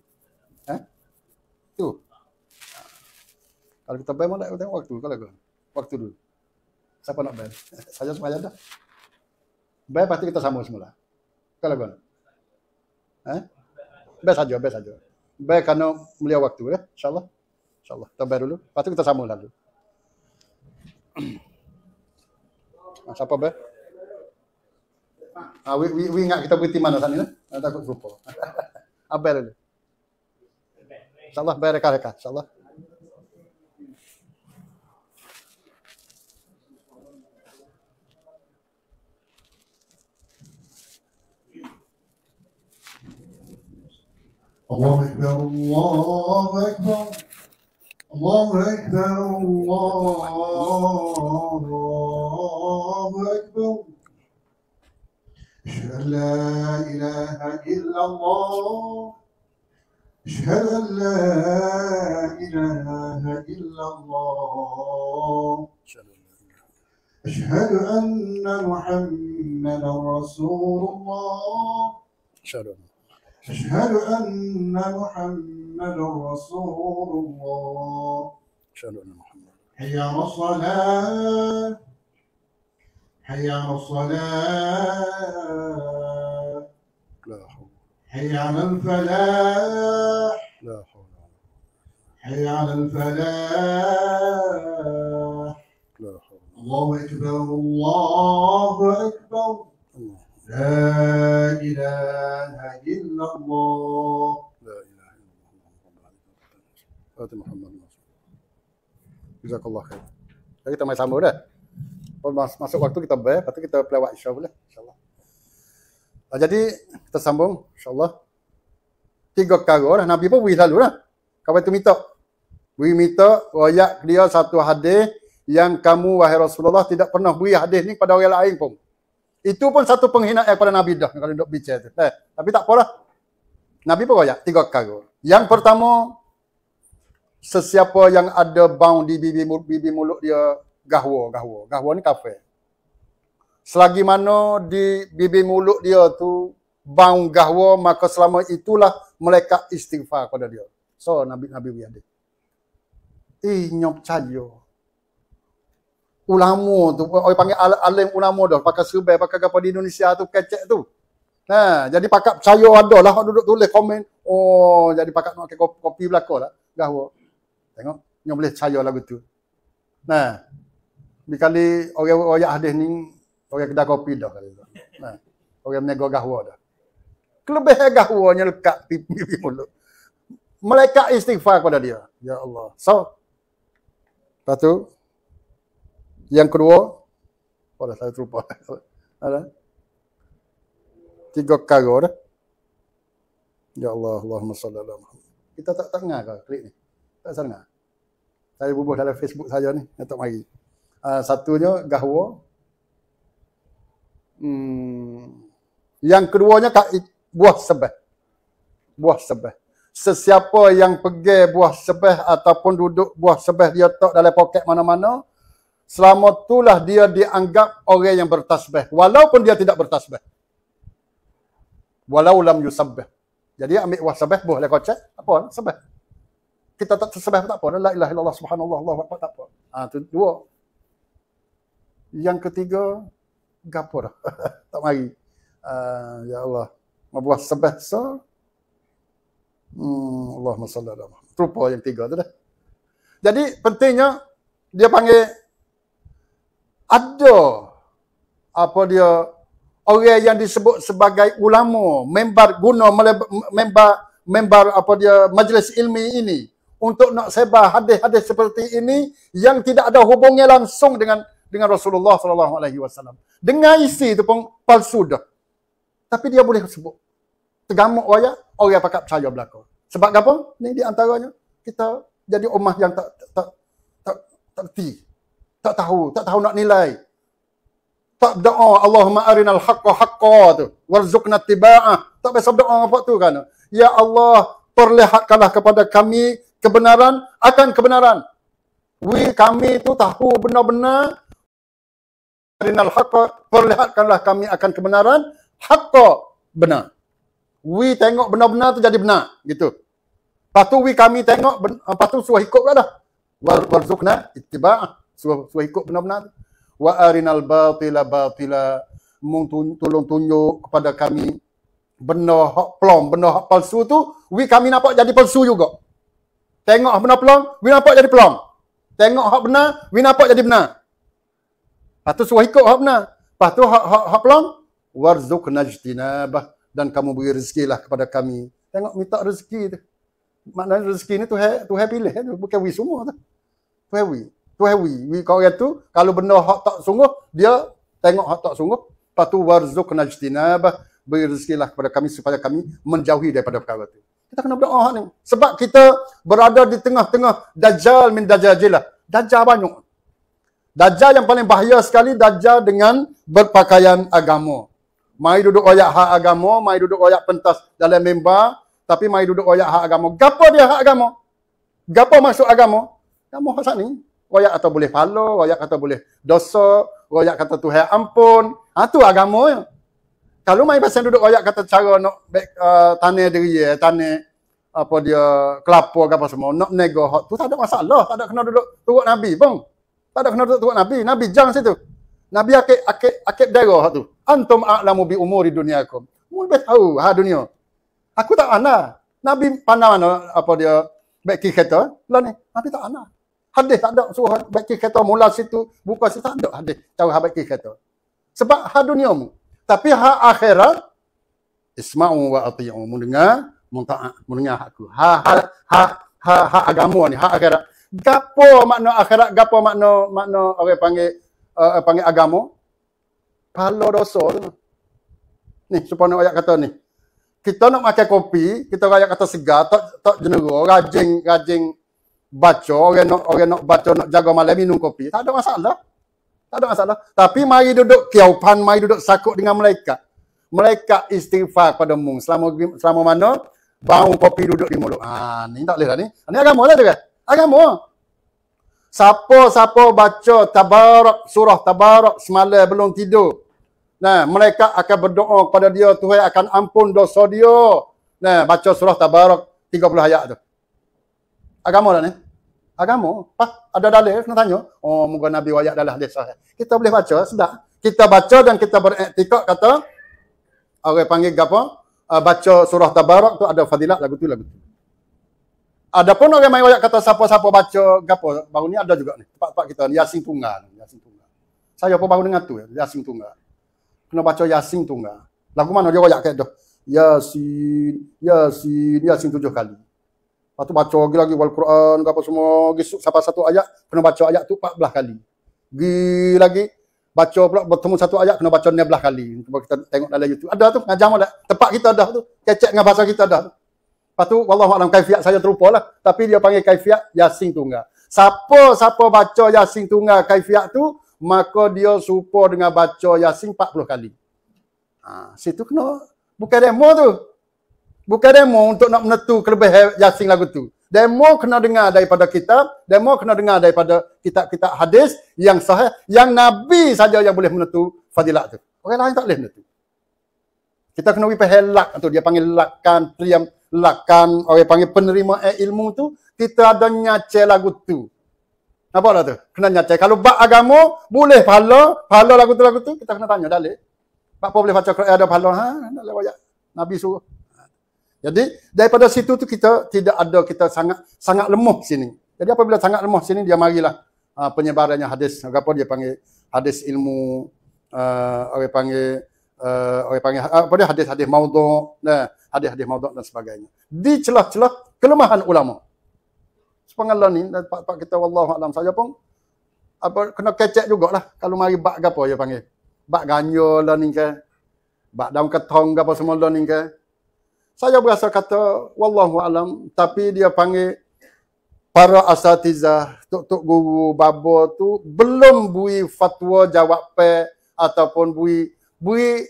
eh tu kalau kita bayar mana tengok waktu kalau ke waktu dulu siapa nak bayar saja semaya dah bel pasti kita sama semula kalau kan Eh? Best saja, baik saja. Baik kerana melihat waktu ya. InsyaAllah. InsyaAllah. Kita baik dulu. Lepas kita sambung lagi. ah, siapa baik? Ah, we, we, we ingat kita berhenti mana sana. Ya? Eh? takut berupa. Apa ah, dulu? InsyaAllah baik rekan-rekan. InsyaAllah. الله أكبر الله أكبر الله أكبر الله أكبر أشهد أن لا إله إلا الله أشهد أن لا إله إلا الله أشهد أن محمدا رسول الله أشهد أن أشهد أن محمد رسول الله أشهد أن محمد حي على الصلاة حي على الصلاة لا حول حي على الفلاح لا حول حي على الفلاح لا حول الله أكبر الله أكبر لا إله إلا الله لا إله إلا الله محمد محمد جزاك الله خير لكن ما يسمى ولا masuk waktu kita bayar, lepas tu kita pelawat insya Allah. Insya Allah. Nah, jadi kita sambung insya Allah. Tiga kali orang Nabi pun beri selalu lah. Kau itu minta. Beri minta royak dia satu hadis yang kamu wahai Rasulullah tidak pernah beri hadis ni pada orang lain pun. Itu pun satu penghinaan eh, kepada Nabi dah kalau nak bicara tu. Eh, tapi tak apalah. Nabi pun royak tiga perkara. Yang pertama sesiapa yang ada bau di bibi bibi mulut dia gahwa gahwa. Gahwa ni kafe. Selagi mana di bibi mulut dia tu bau gahwa maka selama itulah mereka istighfar kepada dia. So Nabi Nabi dia. Eh nyop cajo ulama tu orang panggil alim ulama dah pakai serbai pakai apa di Indonesia tu kecek tu ha jadi pakak percaya ada lah hak duduk tulis komen oh jadi pakak nak kopi, kopi belaka lah gahwa tengok yang boleh percaya lagu tu nah ha, dikali orang orang hadis ni orang kedai kopi dah kali tu nah ha, orang nego gahwa dah kelebih gahwanya lekat pipi mulut malaikat istighfar kepada dia ya Allah so lepas yang kedua, oh dah saya terlupa. Ada. Tiga kargo dah. Ya Allah, Allahumma salli ala Muhammad. Kita tak tengah ke klik ni? Tak sengah. Saya bubuh dalam Facebook saja ni, yang tak mari. Uh, satunya gahwa. Hmm. Yang keduanya kait buah sebeh. Buah sebeh. Sesiapa yang pergi buah sebeh ataupun duduk buah sebeh dia tak dalam poket mana-mana, selama itulah dia dianggap orang yang bertasbih walaupun dia tidak bertasbih walau lam yusabbih jadi ambil wasabih boleh lah kau cek apa sabah kita tak tersebah tak apa la ilaha illallah subhanallah allah apa tak apa ha, tu dua yang ketiga gapur. tak mari uh, ya allah membuat sebah so hmm Allahumma salli ala yang tiga tu dah. Jadi pentingnya dia panggil ada apa dia orang yang disebut sebagai ulama membar guna membar membar apa dia majlis ilmi ini untuk nak sebar hadis-hadis seperti ini yang tidak ada hubungnya langsung dengan dengan Rasulullah sallallahu alaihi wasallam. Dengan isi itu pun palsu dah. Tapi dia boleh sebut. Tergamuk waya orang pakat percaya belaka. Sebab apa? Ini di antaranya kita jadi umat yang tak tak tak, tak, tak, tak, tak, tak, tak, tak. Tak tahu, tak tahu nak nilai. Tak doa Allahumma arinal haqqa haqqa tu. Warzuqna tiba'ah. Tak biasa doa apa tu kan? Ya Allah, perlihatkanlah kepada kami kebenaran akan kebenaran. We kami tu tahu benar-benar arinal haqqa, perlihatkanlah kami akan kebenaran haqqa benar. We tengok benar-benar tu jadi benar, gitu. Lepas tu we kami tengok, lepas tu suah ikutlah dah. Warzuqna itiba'ah suruh, suruh ikut benar-benar wa arinal batila batila tolong tunjuk kepada kami benda hak plong benda hak palsu tu we kami nampak jadi palsu juga tengok benda plong we nampak jadi plong tengok hak benar we nampak jadi benar lepas tu suruh ikut hak benar lepas tu hak hak hak plong warzuqna jtinabah dan kamu beri lah kepada kami tengok minta rezeki tu maknanya rezeki ni tu hai tu hai pilih bukan we semua tu tu hai we tu hewi wi kau tu kalau benda hak tak sungguh dia tengok hak tak sungguh patu warzuq najtinab beri rezekilah kepada kami supaya kami menjauhi daripada perkara tu kita kena berdoa hak ni sebab kita berada di tengah-tengah dajjal min dajjalillah dajjal banyak dajjal yang paling bahaya sekali dajjal dengan berpakaian agama mai duduk oyak hak agama mai duduk oyak pentas dalam mimbar tapi mai duduk oyak hak agama gapo dia hak agama gapo masuk agama kamu hak ni royak kata boleh pala, royak kata boleh dosa, royak kata tu Tuhan ampun. Ha tu agama ya. Kalau mai pasal duduk royak kata cara nak uh, tanah diri ya, tanah apa dia kelapa ke apa semua nak nego hot tu tak ada masalah tak ada kena duduk turut nabi bang tak ada kena duduk turut nabi nabi jang situ nabi akik akik akik dera hot tu antum a'lamu bi umuri dunyakum mu lebih tahu ha dunia aku tak ana nabi pandang mana apa dia baik kereta lah ni nabi tak ana Hadis tak ada suruh baik kata mula situ buka situ tak ada hadis tahu hak baik kata. Sebab hak duniamu. Tapi hak akhirat isma'u wa ati'u mendengar mentaat mendengar hakku. Ha ha ha ha, ha agama ni hak akhirat. Gapo makna akhirat? Gapo makna makna orang panggil uh, panggil agama? Pahala dosa tu. Ni supaya ayat kata ni. Kita nak makan kopi, kita rakyat kata segar, tak tak jenera, rajin rajin baca orang nak orang nak baca nak jaga malam minum kopi tak ada masalah tak ada masalah tapi mari duduk kiaupan mari duduk sakut dengan mereka mereka istighfar pada mung selama selama mana bau kopi duduk di mulut ha ni tak boleh lah ni ni agama lah tu kan agama siapa-siapa baca tabarak surah tabarak semalam belum tidur nah mereka akan berdoa kepada dia Tuhan akan ampun dosa dia nah baca surah tabarak 30 ayat tu agama lah ni agama. Pak, ada dalil nak tanya. Oh, moga Nabi wayak dalam hadis sahih. Kita boleh baca, sedap. Kita baca dan kita beriktikad kata orang panggil apa? Uh, baca surah tabarak tu ada fadilat lagu tu lagu tu. Adapun orang main wayak kata siapa-siapa baca gapo baru ni ada juga ni. Tempat-tempat kita ni Yasin Tunggal, Yasin Tunggal. Saya pun baru dengar tu Yasin Tunggal. Kena baca Yasin Tunggal. Lagu mana dia wayak kat tu? Yasin, Yasin, Yasin tujuh kali. Lepas tu baca lagi lagi wal Quran apa semua. Gi sampai satu ayat kena baca ayat tu 14 kali. Gi lagi baca pula bertemu satu ayat kena baca ni 15 kali. Cuba kita tengok dalam YouTube. Ada tu ngajam ada. Tempat kita dah tu. kecek dengan bahasa kita dah. Lepas tu wallahu alam kaifiat saya terlupalah. Tapi dia panggil kaifiat Yasin tunggal. Siapa-siapa baca Yasin tunga kaifiat tu maka dia support dengan baca Yasin 40 kali. Ha, situ kena bukan demo tu. Bukan demo untuk nak menentu kelebihan Yasin lagu tu. Demo kena dengar daripada kitab, demo kena dengar daripada kitab-kitab hadis yang sahih, yang Nabi saja yang boleh menentu fadilat tu. Orang lain tak boleh menentu. Kita kena pergi pahal lak tu, dia panggil lakkan, priam lakkan, orang panggil penerima eh, ilmu tu, kita ada nyace lagu tu. Apa lah tu? Kena nyace. Kalau bak agama, boleh pahala, pahala lagu tu, lagu tu, kita kena tanya, dalek. Bak boleh baca ada pahala, ha? Ya. Nabi suruh. Jadi daripada situ tu kita tidak ada kita sangat sangat lemah sini. Jadi apabila sangat lemah sini dia marilah uh, penyebarannya hadis apa dia panggil hadis ilmu uh, orang panggil uh, orang panggil apa dia hadis-hadis maudhu nah hadis-hadis maudhu dan sebagainya. Di celah-celah kelemahan ulama. Sepengalah ni dan pak, pak kita wallahu alam saja pun apa kena kecek jugaklah kalau mari bak apa dia panggil. Bak ganjol lah ni ke. Bak daun ketong apa semua lah ni ke. Saya berasa kata wallahu alam tapi dia panggil para asatizah, tok-tok guru, babo tu belum bui fatwa jawab pe ataupun bui bui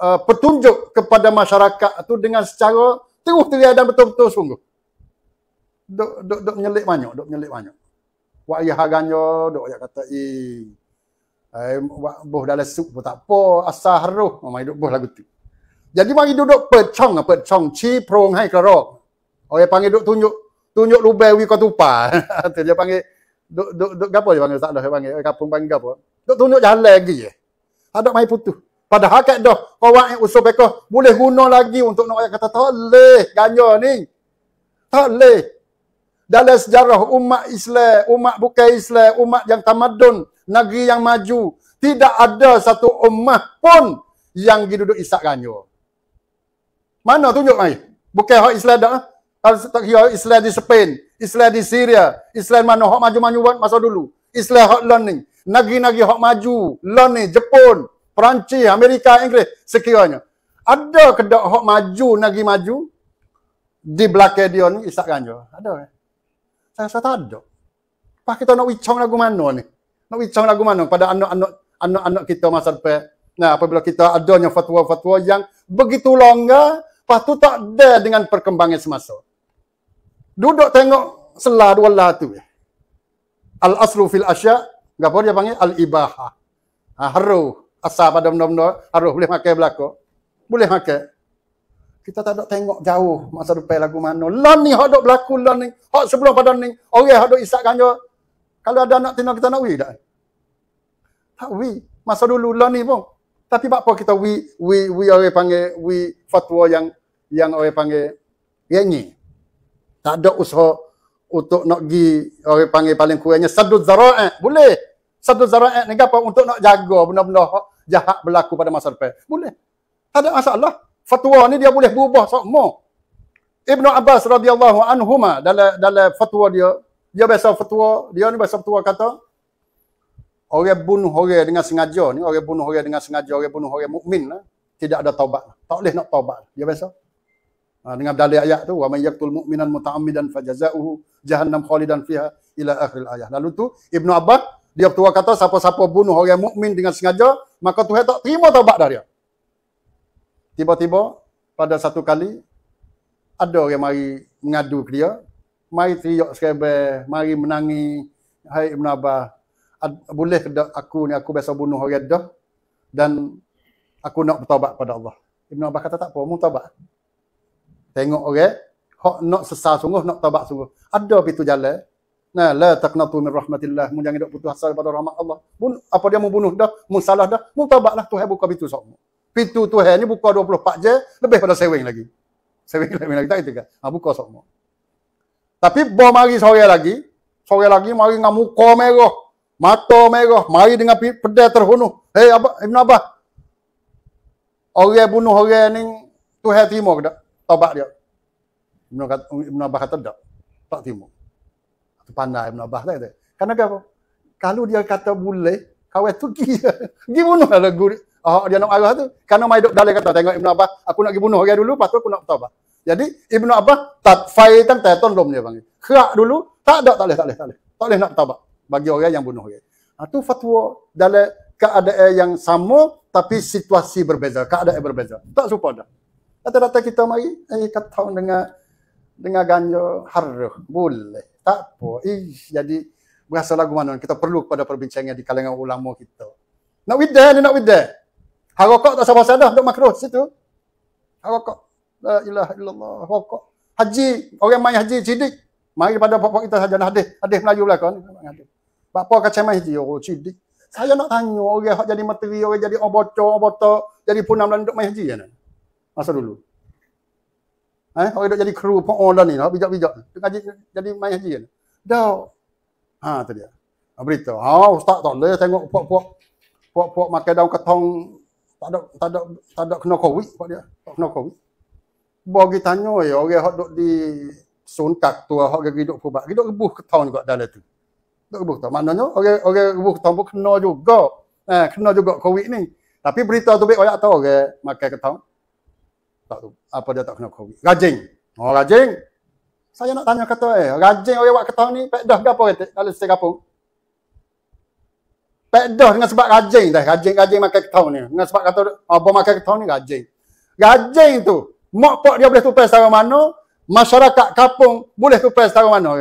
uh, petunjuk kepada masyarakat tu dengan secara terus terang dan betul-betul sungguh. Dok dok dok nyelik banyak, dok nyelik banyak. Wak ya ganjo, dok ya kata i. Eh, eh buh dalam sup pun tak apa, asah roh. Mama hidup boh lagu tu. Jadi wang itu duduk pecong, lah, chong, ci prong hai kerok. Oh, dia panggil duduk tunjuk, tunjuk lubai wi kau tupah. Itu dia panggil, duduk, duduk, duduk, apa dia panggil, tak ada, dia panggil, kapung panggil apa. Duduk tunjuk jalan lagi je. Ada mai putu. Padahal kat dah, kau yang usul beko boleh guna lagi untuk nak kata, tak leh ganja ni. Tak leh. Dalam sejarah umat Islam, umat bukan Islam, umat yang tamadun, negeri yang maju, tidak ada satu umat pun yang duduk isak ganjur. Mana tunjuk mai? Bukan hak Islam dah. Tak kira Islam di Spain, Islam di Syria, Islam mana hak maju-maju buat masa dulu. Islam hak lon ni. Nagi-nagi hak maju, lon ni Jepun, Perancis, Amerika, Inggeris sekiranya. Ada ke dak hak maju nagi maju di belakang dia ni isak ganjo? Ada eh? Saya rasa tak ada. Apa kita nak wicong lagu mana ni? Nak wicong lagu mana pada anak-anak anak-anak kita masa depan. Nah, apabila kita adanya fatwa-fatwa yang begitu longgar, Lepas tu tak ada dengan perkembangan semasa. Duduk tengok selah dua lah tu. Al-aslu fil asyak. Gapur dia panggil al-ibaha. Ha, haru. Asal pada benda-benda. Haru. Boleh makan belakang. Boleh makan. Kita tak ada tengok jauh masa depan lagu mana. Lan ni hak duk berlaku lan ni. Hak sebelum pada ni. Orang hak duk isak kan Kalau ada anak tina kita nak wik tak? Tak wik. Masa dulu lan ni pun. Tapi apa kita wik, wik, wik orang panggil wik fatwa yang yang orang panggil yangi. Tak ada usaha untuk nak pergi orang panggil paling kurangnya sadud zara'at. Boleh. Sadud zara'at ni apa? Untuk nak jaga benda-benda jahat berlaku pada masa depan. Boleh. Tak ada masalah. Fatwa ni dia boleh berubah semua Ibnu Abbas radhiyallahu anhuma dalam dalam fatwa dia, dia biasa fatwa, dia ni biasa fatwa kata orang bunuh orang dengan sengaja ni, orang bunuh orang dengan sengaja, orang bunuh orang mukmin lah. tidak ada taubat. Lah. Tak boleh nak taubat. Lah. Dia biasa. Ah, dengan dalil ayat tu wa may yaqtul mu'minan muta'ammidan fajaza'uhu jahannam khalidan fiha ila akhir ayat. Lalu tu Ibnu Abbas dia tu kata siapa-siapa bunuh orang mukmin dengan sengaja maka Tuhan tak terima taubat dia. Tiba-tiba pada satu kali ada orang mari mengadu ke dia, mai teriak sekebe, mari menangi hai Ibnu Abbas boleh tak aku ni aku biasa bunuh orang dah dan aku nak bertaubat pada Allah. Ibnu Abbas kata tak apa, mu taubat tengok orang hok nak sesal sungguh nak tabak sungguh ada pintu jalan nah la taqnatu min rahmatillah mun jangan dok putus asa daripada rahmat Allah mun apa dia mau bunuh dah mun salah dah mun tabaklah Tuhan buka pintu sok pintu Tuhan ni buka 24 je lebih pada sewing lagi sewing lagi lagi tak itu kan ha, buka sok tapi bom mari sore lagi sore lagi mari dengan muka merah mata merah mari dengan pedai terhunuh hei eh, apa ibnu abah orang bunuh orang ni Tuhan terima ke tak taubat dia. Ibn Abbas, kata tak. Tak timur. Itu pandai Ibn Abbas. Kata. Karena apa? Kalau dia kata boleh, kawai tu pergi. Pergi bunuh lah guru. Oh, dia nak arah tu. Karena Maiduk Dalai kata, tengok Ibn Abbas, aku nak pergi bunuh dia dulu, lepas tu aku nak taubat. Jadi, Ibn Abbas, tak fai tan tayton rom dia panggil. Kerak dulu, tak ada, tak boleh, tak boleh, tak boleh. nak taubat. Bagi orang yang bunuh dia. Itu ha, fatwa dalam keadaan yang sama, tapi situasi berbeza, keadaan berbeza. Tak suka dah. Kata datang kita mari, eh tahun dengar dengar ganjo haruh boleh. Tak apa. Ih, jadi berasa lagu mana kita perlu kepada perbincangan di kalangan ulama kita. Nak with that, nak with that. Harokok tak sabar sadah untuk makruh situ. Harokok. La ilaha illallah. Harokok. Haji, orang main haji cidik. Mari pada pokok kita saja nak hadis. Hadis Melayu belakang. kan. Bapa kacang main haji, oh cidik. Saya nak tanya orang hok jadi menteri, orang jadi obotor, obotor, jadi punam dan duk main haji kan. Ya, masa dulu. Eh, orang nak jadi kru pun on ni, nak bijak-bijak. Jadi jadi main haji kan. Dah. Ha tu dia. Ha berita. Ha ustaz tak boleh tengok puak-puak puak-puak makan daun ketong, tak ada tak ada tak ada kena covid pak dia. Tak kena covid. kita tanya ya orang hok duk di suntak tua hok gigi duk pubak. Gigi duk rebuh katong juga dalam tu. Duk rebuh tu. Maknanya orang orang rebuh katong pun kena juga. Eh kena juga covid ni. Tapi berita tu baik orang tahu orang makan katong tak tahu apa dia tak kena covid rajin oh rajin saya nak tanya kata eh rajin orang buat kata ni pedah ke apa kata kalau saya kapo pedah dengan sebab rajin dah rajin rajin makan kata ni dengan sebab kata oh, apa makan kata ni rajin rajin tu mak pak dia boleh tupai sama mana masyarakat kampung boleh tupai sama mana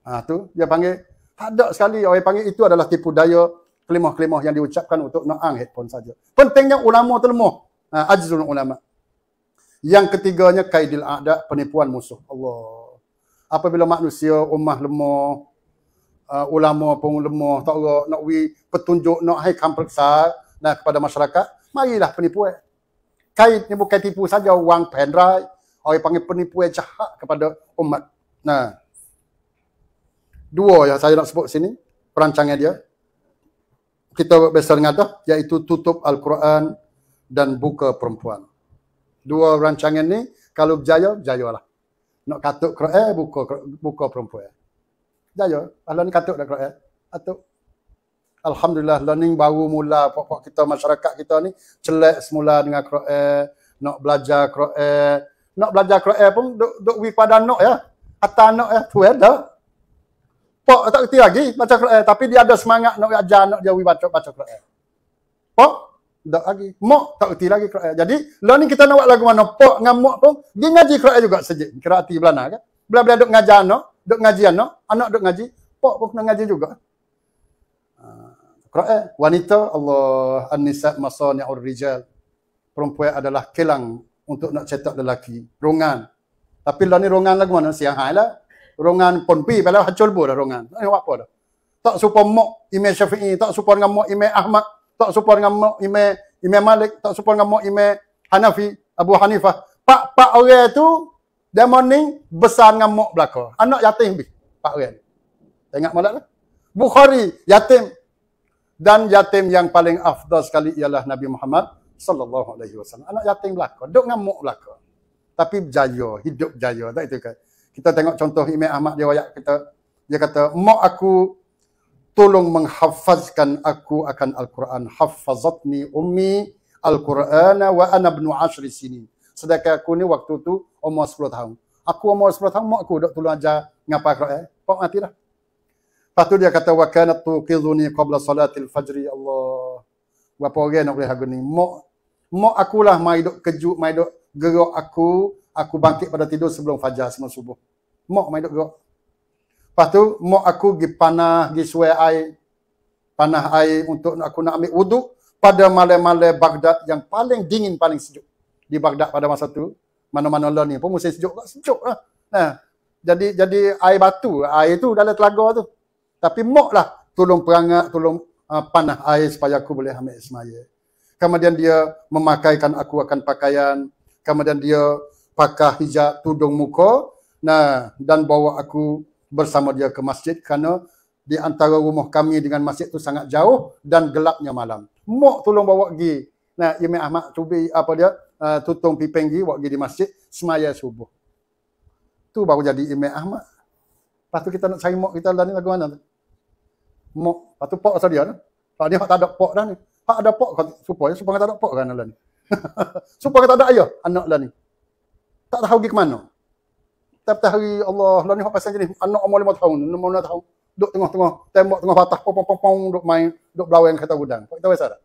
Ah ha, tu dia panggil tak ada sekali orang panggil itu adalah tipu daya klimah-klimah yang diucapkan untuk naang headphone saja. Pentingnya ulama telmuh. Ha, ajzul ulama. Yang ketiganya kaidil a'da, penipuan musuh. Allah. Apabila manusia ummah lemah, uh, ulama pun lemah, tak ada nak wi petunjuk nak hai kampreksa nah kepada masyarakat, marilah penipu. Eh. Kait ni bukan tipu saja wang pendrai, orang panggil penipu eh, jahat kepada umat. Nah. Dua yang saya nak sebut sini, perancangan dia kita besar dengar dah iaitu tutup Al-Quran dan buka perempuan. Dua rancangan ni kalau berjaya, berjaya lah. Nak katuk Quran, eh, buka, buka perempuan. Berjaya. Alah ni katuk dah Quran. Eh. Atuk. Alhamdulillah learning baru mula pokok kita masyarakat kita ni celak semula dengan Quran, eh, nak belajar Quran. Eh. Nak belajar Quran eh pun duk duk wi nok ya. Atau nok ya, tu dah. Pok tak kerti lagi baca Quran eh, tapi dia ada semangat nak ajar nak dia baca baca Quran. Pok tak lagi. Mok tak kerti lagi Quran. Jadi lo lah ni kita nak buat lagu mana pok dengan mok pun dia ngaji Quran juga sejik. Kira hati belana kan. Bila-bila duk ngajar anak, duk ngaji anak, anak duk ngaji, pok pun kena ngaji juga. Ah, Quran eh, wanita Allah an-nisa masani'ur rijal. Perempuan adalah kelang untuk nak cetak lelaki, rongan. Tapi lo lah ni rongan lagu mana siang hai lah. โรงงานปนปี้ไปแล้วฮัจจุลบูดโรงงานไอ้ว่าปอดต่อสุปอมมอิเมชฟีต่อสุปอนงามอิเมอัลมาต่อสุปอนงามอิเมอิเมมาลิกต่อสุปอนงามอิเมฮานาฟีอบูฮานิฟะปะปะโอเรตุเดมอนนิงเบสานงามบลักอันนอยาติมบิปะโอเรตังกับมาลักบุคอรียาติม dan yatim yang paling afdal sekali ialah Nabi Muhammad sallallahu alaihi wasallam. Anak yatim belaka, duk ngamuk belaka. Tapi jaya, hidup jaya. Tak itu kan. Kita tengok contoh Imam Ahmad dia wayak kita dia kata mak aku tolong menghafazkan aku akan al-Quran hafazatni ummi al-Quran wa ana ibnu ashr sinin. Sedangkan aku ni waktu tu umur 10 tahun. Aku umur 10 tahun mak aku dok tolong ajar ngapa Quran. Eh? Pak mati dah. Lepas tu dia kata wa kana tuqizuni qabla salatil fajri ya Allah. Berapa orang nak boleh hagu ni? Mak mak aku lah mai dok kejut mai dok gerak aku aku bangkit pada tidur sebelum fajar sebelum subuh. Mok main duk gerak. Lepas tu mok aku pergi panah, pergi suai air. Panah air untuk aku nak ambil wuduk pada malam-malam Baghdad yang paling dingin, paling sejuk. Di Baghdad pada masa tu, mana-mana lah ni pun musim sejuk. Sejuk lah. Nah, jadi jadi air batu, air tu dalam telaga tu. Tapi mok lah tolong perangat, tolong uh, panah air supaya aku boleh ambil semaya. Kemudian dia memakaikan aku akan pakaian. Kemudian dia pakai hijab tudung muka nah dan bawa aku bersama dia ke masjid kerana di antara rumah kami dengan masjid tu sangat jauh dan gelapnya malam mok tolong bawa pergi nah ime Ahmad cubi apa dia uh, tutung pipeng gi bawa pergi di masjid semaya subuh tu baru jadi ime Ahmad lepas tu kita nak cari mok kita dan lah ni bagaimana tu mok lepas tu pok dia tu pak dia tak ada pok dah ni pak ada pok supaya supaya tak ada pok kan lah ni supaya tak ada ayah anak lah ni tak tahu pergi ke mana. Tak tahu Allah, lah ni pasal jenis anak umur lima tahun, lima tahun, tahun. Duduk tengah-tengah, tembok tengah patah, pom pom pom pom duduk main, duduk belawang kata gudang. Kau tahu tak?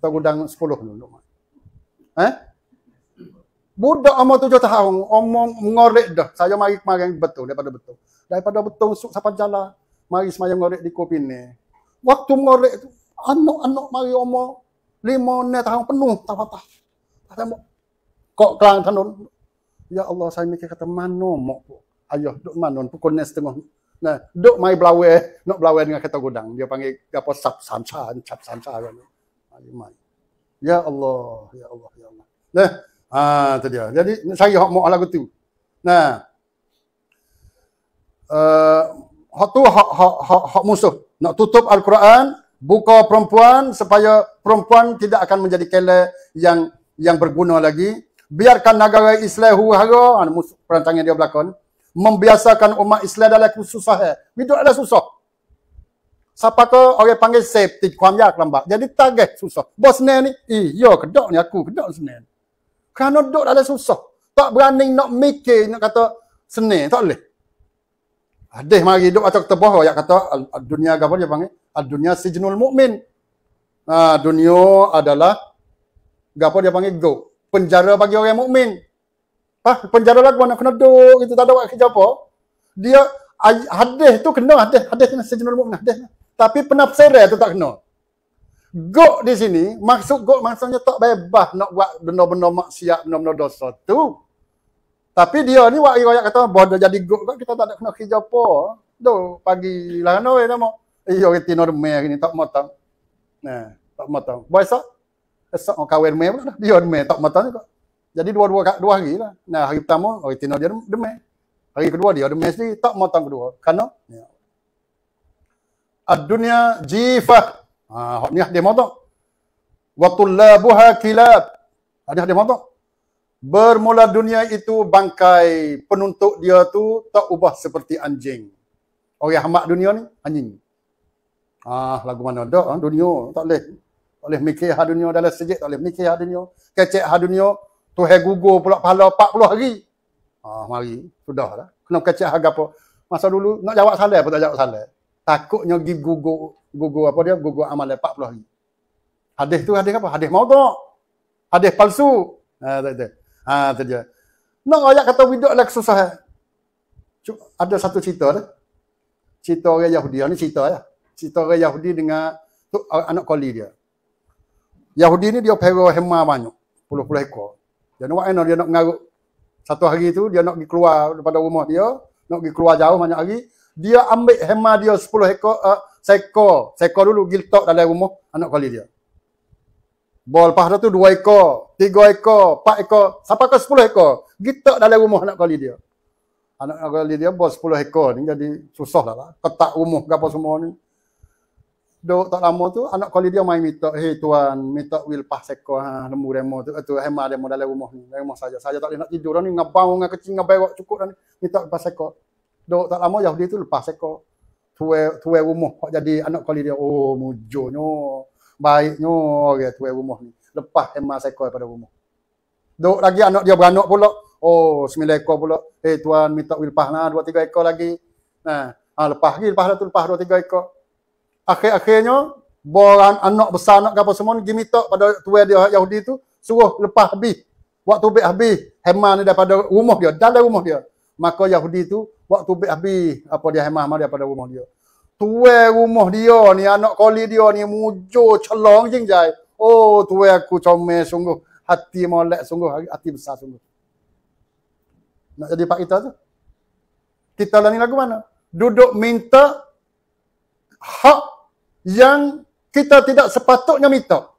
Kata gudang 10 tu duduk Eh? Budak umur tujuh tahun, Omong ngorek dah. Saya mari kemarin betul, daripada betul. Daripada betul, suk sampai jalan. Mari semayang ngorek di kopi ni. Waktu ngorek tu, anak-anak mari umur lima, enam tahun penuh, tak patah. Tak tembok. Kok kelang tanun, Ya Allah, saya mikir kata, mana mok Ayuh, duk mana, pukul ni setengah. Nah, duk mai belawai, nak belawai dengan kata gudang. Dia panggil, apa, sap samsan, sap samsan. Ya Allah, ya Allah, ya Allah. Nah, ha, tu dia. Jadi, saya hok mok lagu tu. Nah, uh, eh, hak tu hok hok hak, hak musuh. Nak tutup Al-Quran, buka perempuan supaya perempuan tidak akan menjadi kelek yang yang berguna lagi biarkan negara Islam huru-hara dan perantangan dia belakon membiasakan umat Islam dalam kesusahan. Eh. Hidup ada susah. Siapa ke orang panggil safety kuam yak lambat. Jadi target susah. Bos ni ni, eh yo kedok ni aku kedok senen. Kerana duduk dalam susah. Tak berani nak mikir nak kata senen tak boleh. Hadis mari duduk atau kata bahawa yang kata dunia apa dia panggil? Al dunia sijnul mukmin. Ah dunia adalah apa dia panggil go penjara bagi orang mukmin. Ha, penjara lagu nak kena duduk gitu tak ada buat kerja apa. Dia hadis tu kena hadis hadis kena sejenis mukmin hadis. Tapi penafsiran tu tak kena. Gok di sini, maksud gok maksudnya tak bebas nak buat benda-benda maksiat, benda-benda dosa tu. Tapi dia ni wak ayat kata bodoh jadi gok kan kita tak ada kena kerja apa. Tu pagi lah eh, nama. Iyo kita normal gini tak mau tahu. Nah, tak mau tahu. Boleh esok nak kahwin mai pun dia demam tak mata juga. Jadi dua-dua dua, dua hari lah. Nah, hari pertama hari tino dia demam. Hari kedua dia demam sendiri tak mata kedua. Kerana ya. Ad-dunya jifah. Ha, hak ni dia mata. Wa tullabuha kilab. Ada dia mata. Bermula dunia itu bangkai penuntut dia tu tak ubah seperti anjing. Orang hamak dunia ni anjing. Ah, lagu mana ada? Ah, dunia tak boleh tak boleh mikir hak dunia dalam sejak tak boleh mikir hak dunia kecek hak dunia tu hai gugur pula pahala 40 hari ah mari sudah lah kena kecek hak apa masa dulu nak jawab salah pun tak jawab salah takutnya gi gugur gugur apa dia gugur amal 40 hari hadis tu hadis apa hadis mogok hadis palsu ha tak tak ha tu dia nak ayat kata widok lah kesusahan ada satu cerita dah cerita orang Yahudi ini cerita lah cerita orang Yahudi dengan tu, anak koli dia Yahudi ni dia pergi hema banyak. Puluh-puluh ekor. Dia nak no, dia nak ngaruk. Satu hari tu dia nak pergi keluar daripada rumah dia. Nak pergi keluar jauh banyak hari. Dia ambil hema dia sepuluh ekor. Uh, eh, sekor. Sekor dulu giltok dalam rumah anak kali dia. Bol pahala tu dua ekor. Tiga ekor. Empat ekor. Siapa ke sepuluh ekor. Giltok dalam rumah anak kali dia. Anak kali dia bawa sepuluh ekor ni. Jadi susah lah lah. Ketak rumah ke apa semua ni duk tak lama tu anak kali dia main minta hei tuan minta wil pas seko ha lembu demo tu tu hema eh, demo dalam rumah ni dalam saja saja tak boleh nak tidur ni ngabau dengan kecing ngabau cukup dan minta pas seko duk tak lama Yahudi tu lepas seko tuwe tuwe rumah kok jadi anak kali dia oh mujonyo baiknyo orang tuwe rumah ni lepas hema eh, seko pada rumah duk lagi anak dia beranak pula oh sembilan ekor pula hei tuan minta wil pas nah dua tiga ekor lagi nah ha, lepas lagi lepas tu lepas dua tiga ekor akhir-akhirnya borang anak besar anak apa semua ni minta pada tua dia Yahudi tu suruh lepas habis waktu bek habis hema ni daripada rumah dia dalam rumah dia maka Yahudi tu waktu bek habis apa dia hema hema daripada rumah dia tua rumah dia ni anak koli dia ni mujo celong jing jai oh tua aku comel sungguh hati molek sungguh hati besar sungguh nak jadi pak kita tu kita lah ni lagu mana duduk minta hak yang kita tidak sepatutnya minta.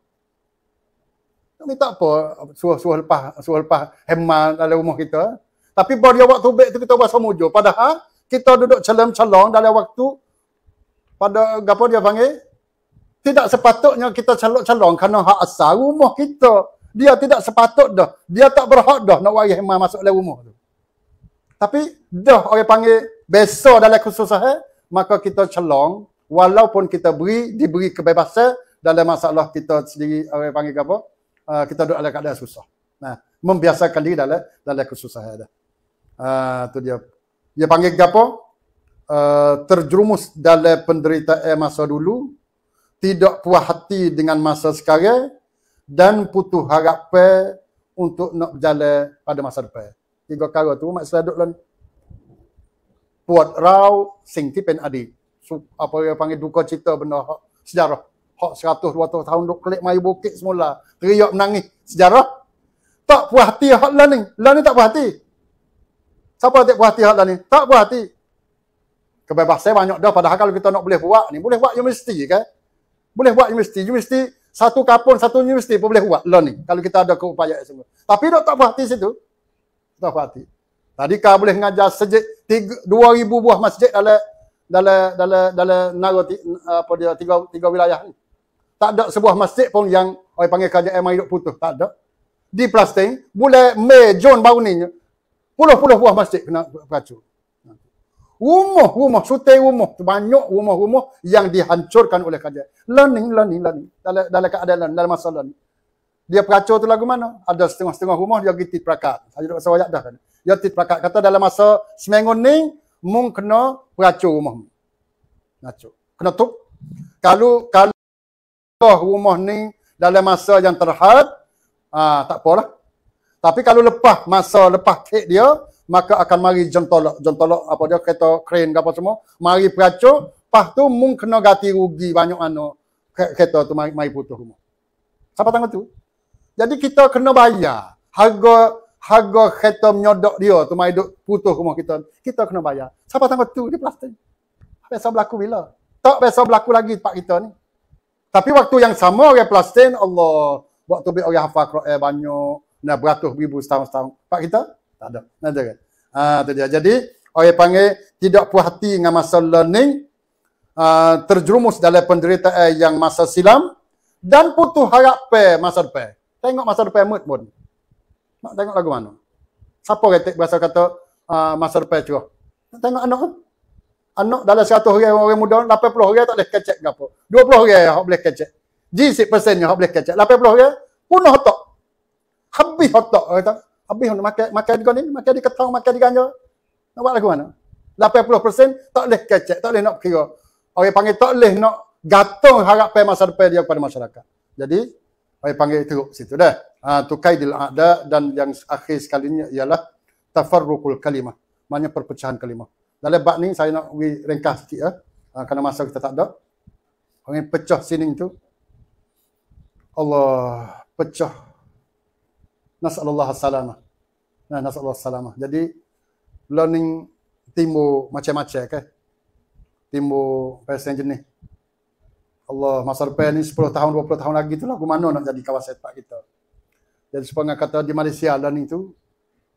Nak minta apa? Suruh-suruh lepas, suruh lepas hemat dalam rumah kita. Tapi bagi waktu baik tu kita rasa mujur. Padahal kita duduk celam calon dalam waktu pada apa dia panggil? Tidak sepatutnya kita calon-calon kerana hak asal rumah kita. Dia tidak sepatut dah. Dia tak berhak dah nak wari hemat masuk dalam rumah tu. Tapi dah orang panggil besar dalam khusus sahih. Maka kita celong walaupun kita beri diberi kebebasan dalam masalah kita sendiri orang panggil apa uh, kita duduk dalam keadaan susah nah membiasakan diri dalam dalam kesusahan ada uh, ah, dia dia panggil apa uh, terjerumus dalam penderitaan masa dulu tidak puas hati dengan masa sekarang dan putus harapan untuk nak berjalan pada masa depan. Tiga kali tu maksud saya duduk lah Puat raw, sing tipen adik apa yang panggil duka cita benda hak sejarah. Hak 100 dua tahun duk kelik mai bukit semula, teriak menangis sejarah. Tak puas hati hak lah ni. Lah ni tak puas hati. Siapa tak puas hati hak lah ni? Tak puas hati. Kebebasan banyak dah padahal kalau kita nak boleh buat ni, boleh buat universiti kan? Boleh buat universiti, universiti satu kapun satu universiti pun boleh buat lah ni kalau kita ada keupayaan semua. Tapi dok tak puas hati situ. Tak puas hati. Tadi kau boleh ngajar sejak 2000 buah masjid dalam dalam dalam dalam nara apa dia tiga tiga wilayah ni. Tak ada sebuah masjid pun yang orang panggil kerajaan MI duk putus, tak ada. Di plastering bulan Mei Jun baru ni puluh-puluh buah masjid kena pacu. Rumah-rumah, sutai rumah, banyak rumah-rumah yang dihancurkan oleh kerajaan. Learning, learning, learning. Dalam, dalam keadaan, dalam masa learning. Dia peracau tu lagu mana? Ada setengah-setengah rumah, dia pergi titik perakat. Saya dah baca kan. dah. Dia titik perakat. Kata dalam masa seminggu ni, mung kena beracu rumah ni. Beracu. Kena tuk. Kalau kalau rumah ni dalam masa yang terhad, ah tak apalah. Tapi kalau lepas masa, lepas kek dia, maka akan mari jentolok. Jentolok apa dia, kereta krain ke apa semua. Mari beracu. Lepas tu mung kena ganti rugi banyak mana kereta tu mari, mari putus rumah. Siapa tanggung tu? Jadi kita kena bayar. Harga harga kereta menyodok dia tu mai duk putus rumah kita. Kita kena bayar. Siapa tanggung tu dia plaster. Biasa berlaku bila? Tak biasa berlaku lagi tempat kita ni. Tapi waktu yang sama orang plaster Allah buat tu orang hafal Quran banyak dah beratus ribu setahun-setahun. Tempat kita tak ada. Tak ada. Kan? Ha, tu dia. Jadi orang panggil tidak puas hati dengan masa learning uh, terjerumus dalam penderitaan yang masa silam dan putus harap pe masa depan. Tengok masa depan mood pun. Nak tengok lagu mana? Siapa kata berasa kata uh, masa depan cerah? Nak tengok anak kan? Anak dalam 100 orang orang muda, 80 orang tak boleh kecek ke apa. 20 orang yang boleh kecek. Jisik persen yang boleh kecek. 80 orang, punah hotok. Habis hotok. Habis hotok. Makan, makan di kau ni, makan di ketong, makan di ganja. Nak buat lagu mana? 80% tak boleh kecek, tak boleh nak kira. Orang panggil tak boleh nak gantung harapan masa depan dia kepada masyarakat. Jadi, saya panggil itu situ dah. Ha, tu kaidil ada dan yang akhir sekali ni ialah tafarruqul kalimah. Maknanya perpecahan kalimah. Dalam bab ni saya nak we ringkas sikit ya. Ha, kerana masa kita tak ada. Orang pecah sini tu. Allah pecah. Nas'alullah salamah. Nah, Nas'alullah salamah. Jadi learning timbul macam-macam ke. Kan? Timbul pasal jenis Allah masa depan ni 10 tahun 20 tahun lagi tu lah aku mana nak jadi kawan sepak kita jadi sepanjang kata di Malaysia dan lah ni tu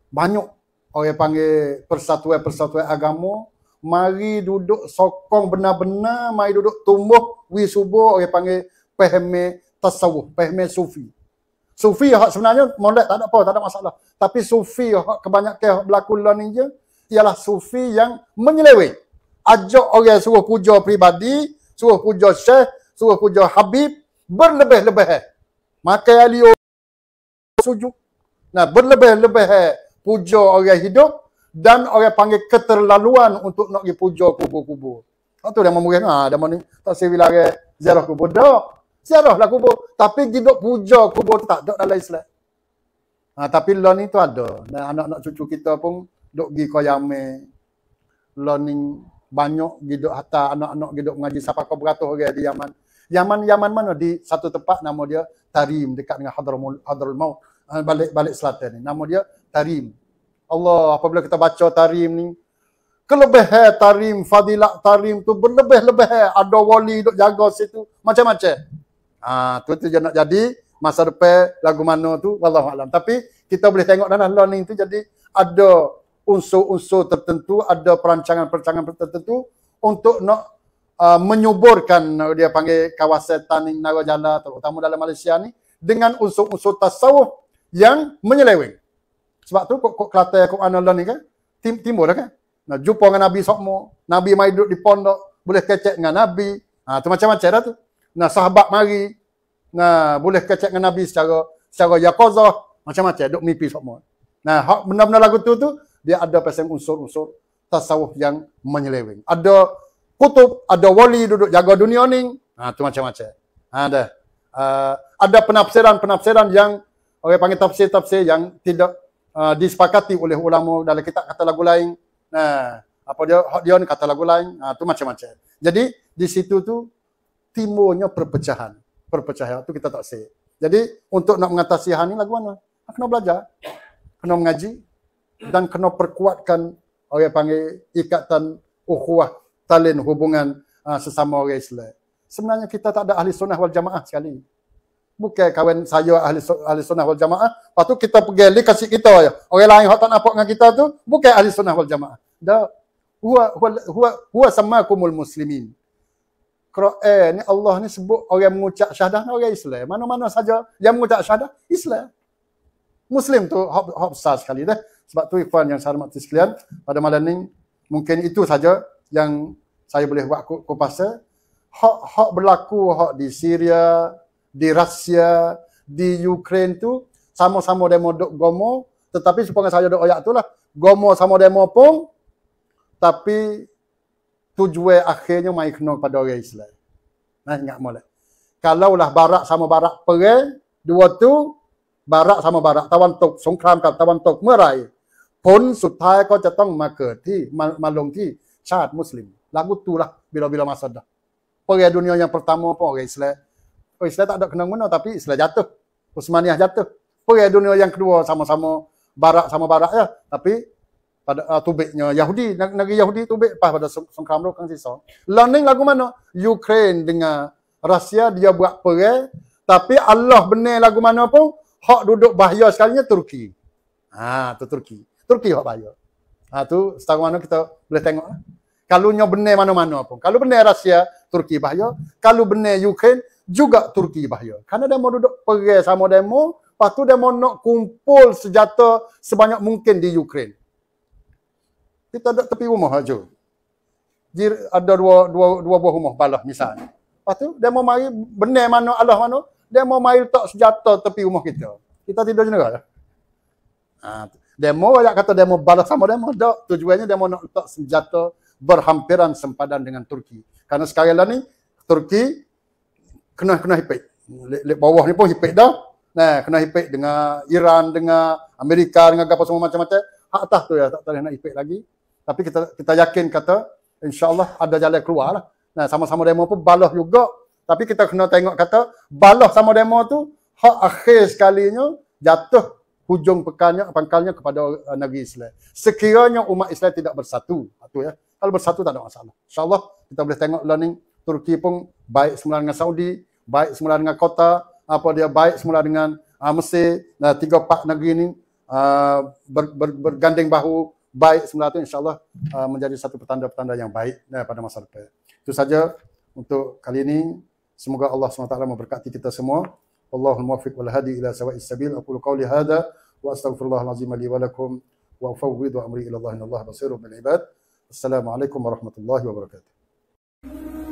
banyak orang panggil persatuan-persatuan agama mari duduk sokong benar-benar mari duduk tumbuh wi subuh orang panggil pehme tasawuf pehme sufi sufi hak sebenarnya molek tak ada apa tak ada masalah tapi sufi hak kebanyakan hak berlaku lah ni je ialah sufi yang menyeleweng ajak orang suruh kujar peribadi suruh puja syekh, suruh puja habib, berlebih-lebih. Makan ahli sujud. Nah, berlebih-lebih puja orang hidup dan orang panggil keterlaluan untuk nak puja kubur-kubur. Tak tu dia memurih. Ah, ha, dia ni tak sewila orang ziarah kubur. Tak. Ziarahlah kubur. Tapi hidup puja kubur tak ada dalam Islam. Ha, tapi lah ni tu ada. Dan anak-anak cucu kita pun duk pergi koyame. Learning banyak giduk hatta anak-anak giduk mengaji siapa kau beratus orang di Yaman. Yaman Yaman mana di satu tempat nama dia Tarim dekat dengan Hadramul Hadrul Maut ah, balik balik selatan ni. Nama dia Tarim. Allah apabila kita baca Tarim ni kelebihan Tarim fadilah Tarim tu berlebih-lebih ada wali dok jaga situ macam-macam. Ha, tu tu je nak jadi masa depan lagu mana tu wallahu alam. Tapi kita boleh tengok dalam learning tu jadi ada unsur-unsur tertentu, ada perancangan-perancangan tertentu untuk nak uh, menyuburkan dia panggil kawasan tani negara jala terutama dalam Malaysia ni dengan unsur-unsur tasawuf yang menyeleweng. Sebab tu kok kok kelate aku analah ni kan? Tim timbo dah kan? Nah, jumpa dengan Nabi Sokmo, Nabi mai duduk di pondok, boleh kecek dengan Nabi. Ha tu macam-macam dah tu. Nah, sahabat mari. Nah, boleh kecek dengan Nabi secara secara yakozah, macam-macam duk mimpi semua. Nah, hak benda-benda lagu tu tu dia ada pesan unsur-unsur tasawuf yang menyeleweng. Ada kutub, ada wali duduk jaga dunia ni. Ha, tu macam-macam. Ha, ada. Uh, ha, ada penafsiran-penafsiran yang orang okay, panggil tafsir-tafsir yang tidak uh, disepakati oleh ulama dalam kitab kata lagu lain. Nah, ha, apa dia hak dia kata lagu lain. Ha, tu macam-macam. Jadi di situ tu timurnya perpecahan. Perpecahan tu kita tak sahih. Jadi untuk nak mengatasi hal ni lagu mana? Kena belajar. Kena mengaji, dan kena perkuatkan orang panggil ikatan ukhuwah talin hubungan uh, sesama orang Islam. Sebenarnya kita tak ada ahli sunnah wal jamaah sekali. Bukan kawan saya ahli, ahli sunnah wal jamaah. Lepas kita pergi li kasih kita. Ya. Orang lain yang tak nampak dengan kita tu bukan ahli sunnah wal jamaah. Dah. Huwa, huwa, huwa, huwa samakumul muslimin. Kera'i ni Allah ni sebut orang mengucap syahadah ni orang Islam. Mana-mana saja yang mengucap syahadah, Islam. Muslim tu hop, hop sah sekali dah. Sebab tu ikhwan yang saya hormati sekalian pada malam ni mungkin itu saja yang saya boleh buat kupasa. Hak-hak berlaku hak di Syria, di Rusia, di Ukraine tu sama-sama demo dok gomo tetapi supaya saya dok oyak itulah gomo sama demo pun tapi tujuan akhirnya mai kena pada orang Islam. Nah ingat molek. lah barak sama barak perang dua tu barak sama barak tawan tok songkram kat tawan tok merai. ผลสุดท้ายก็จะต้องมาเกิดที่มามาลงที่ชาติมุสลิมลักุตูละบิลบิลมาสดะพอกดุนยอยังพรตามอพอกอิสลามอิสลามตัดกันงมันอตพิอิสลามจัตุอุสมานียจัตุพอกดุนยอยังครัวสามสามบารักสามบารักยะตพิ lah. pada uh, tubiknya Yahudi negeri Yahudi tubik pada sengkram roh kang learning lagu mana Ukraine dengan Rusia dia buat perang tapi Allah benar lagu mana pun hak duduk bahaya sekalinya Turki ha tu Turki Turki kok bayar. Ha tu setahu mana kita boleh tengok. Lah. Kalau nyo benar mana-mana pun. Kalau benar Rusia, Turki bahaya. Kalau benar Ukraine, juga Turki bahaya. Karena dia mau duduk pergi sama demo, Patu tu dia mau nak kumpul senjata sebanyak mungkin di Ukraine. Kita duduk tepi rumah saja. Ada dua, dua, dua, buah rumah balah misalnya. Patu tu dia mau mari benar mana Allah mana, dia mau mai tak senjata tepi rumah kita. Kita tidur jenera. Ha, Demo rakyat kata demo balas sama demo. Tak. Tujuannya demo nak untuk senjata berhampiran sempadan dengan Turki. Karena sekali lagi Turki kena-kena hipik. Lek bawah ni pun hipik dah. Nah, kena hipik dengan Iran, dengan Amerika, dengan apa semua macam-macam. Hak atas tu ya tak tahu nak hipik lagi. Tapi kita kita yakin kata insyaAllah ada jalan keluar lah. Nah, sama-sama demo pun balas juga. Tapi kita kena tengok kata balas sama demo tu hak akhir sekalinya jatuh hujung pekannya pangkalnya kepada uh, eh, negeri Islam. Sekiranya umat Islam tidak bersatu, tu ya. Kalau bersatu tak ada masalah. Insya-Allah kita boleh tengok learning Turki pun baik semula dengan Saudi, baik semula dengan kota, apa dia baik semula dengan uh, Mesir, nah, tiga pak negeri ini uh, ah, ber, ber, berganding bahu baik semula itu insyaAllah uh, menjadi satu petanda-petanda yang baik uh, pada masa depan. Itu saja untuk kali ini. Semoga Allah SWT memberkati kita semua. والله الموفق والهادي الى سواء السبيل اقول قولي هذا واستغفر الله العظيم لي ولكم وافوض امري الى الله ان الله بصير بالعباد السلام عليكم ورحمه الله وبركاته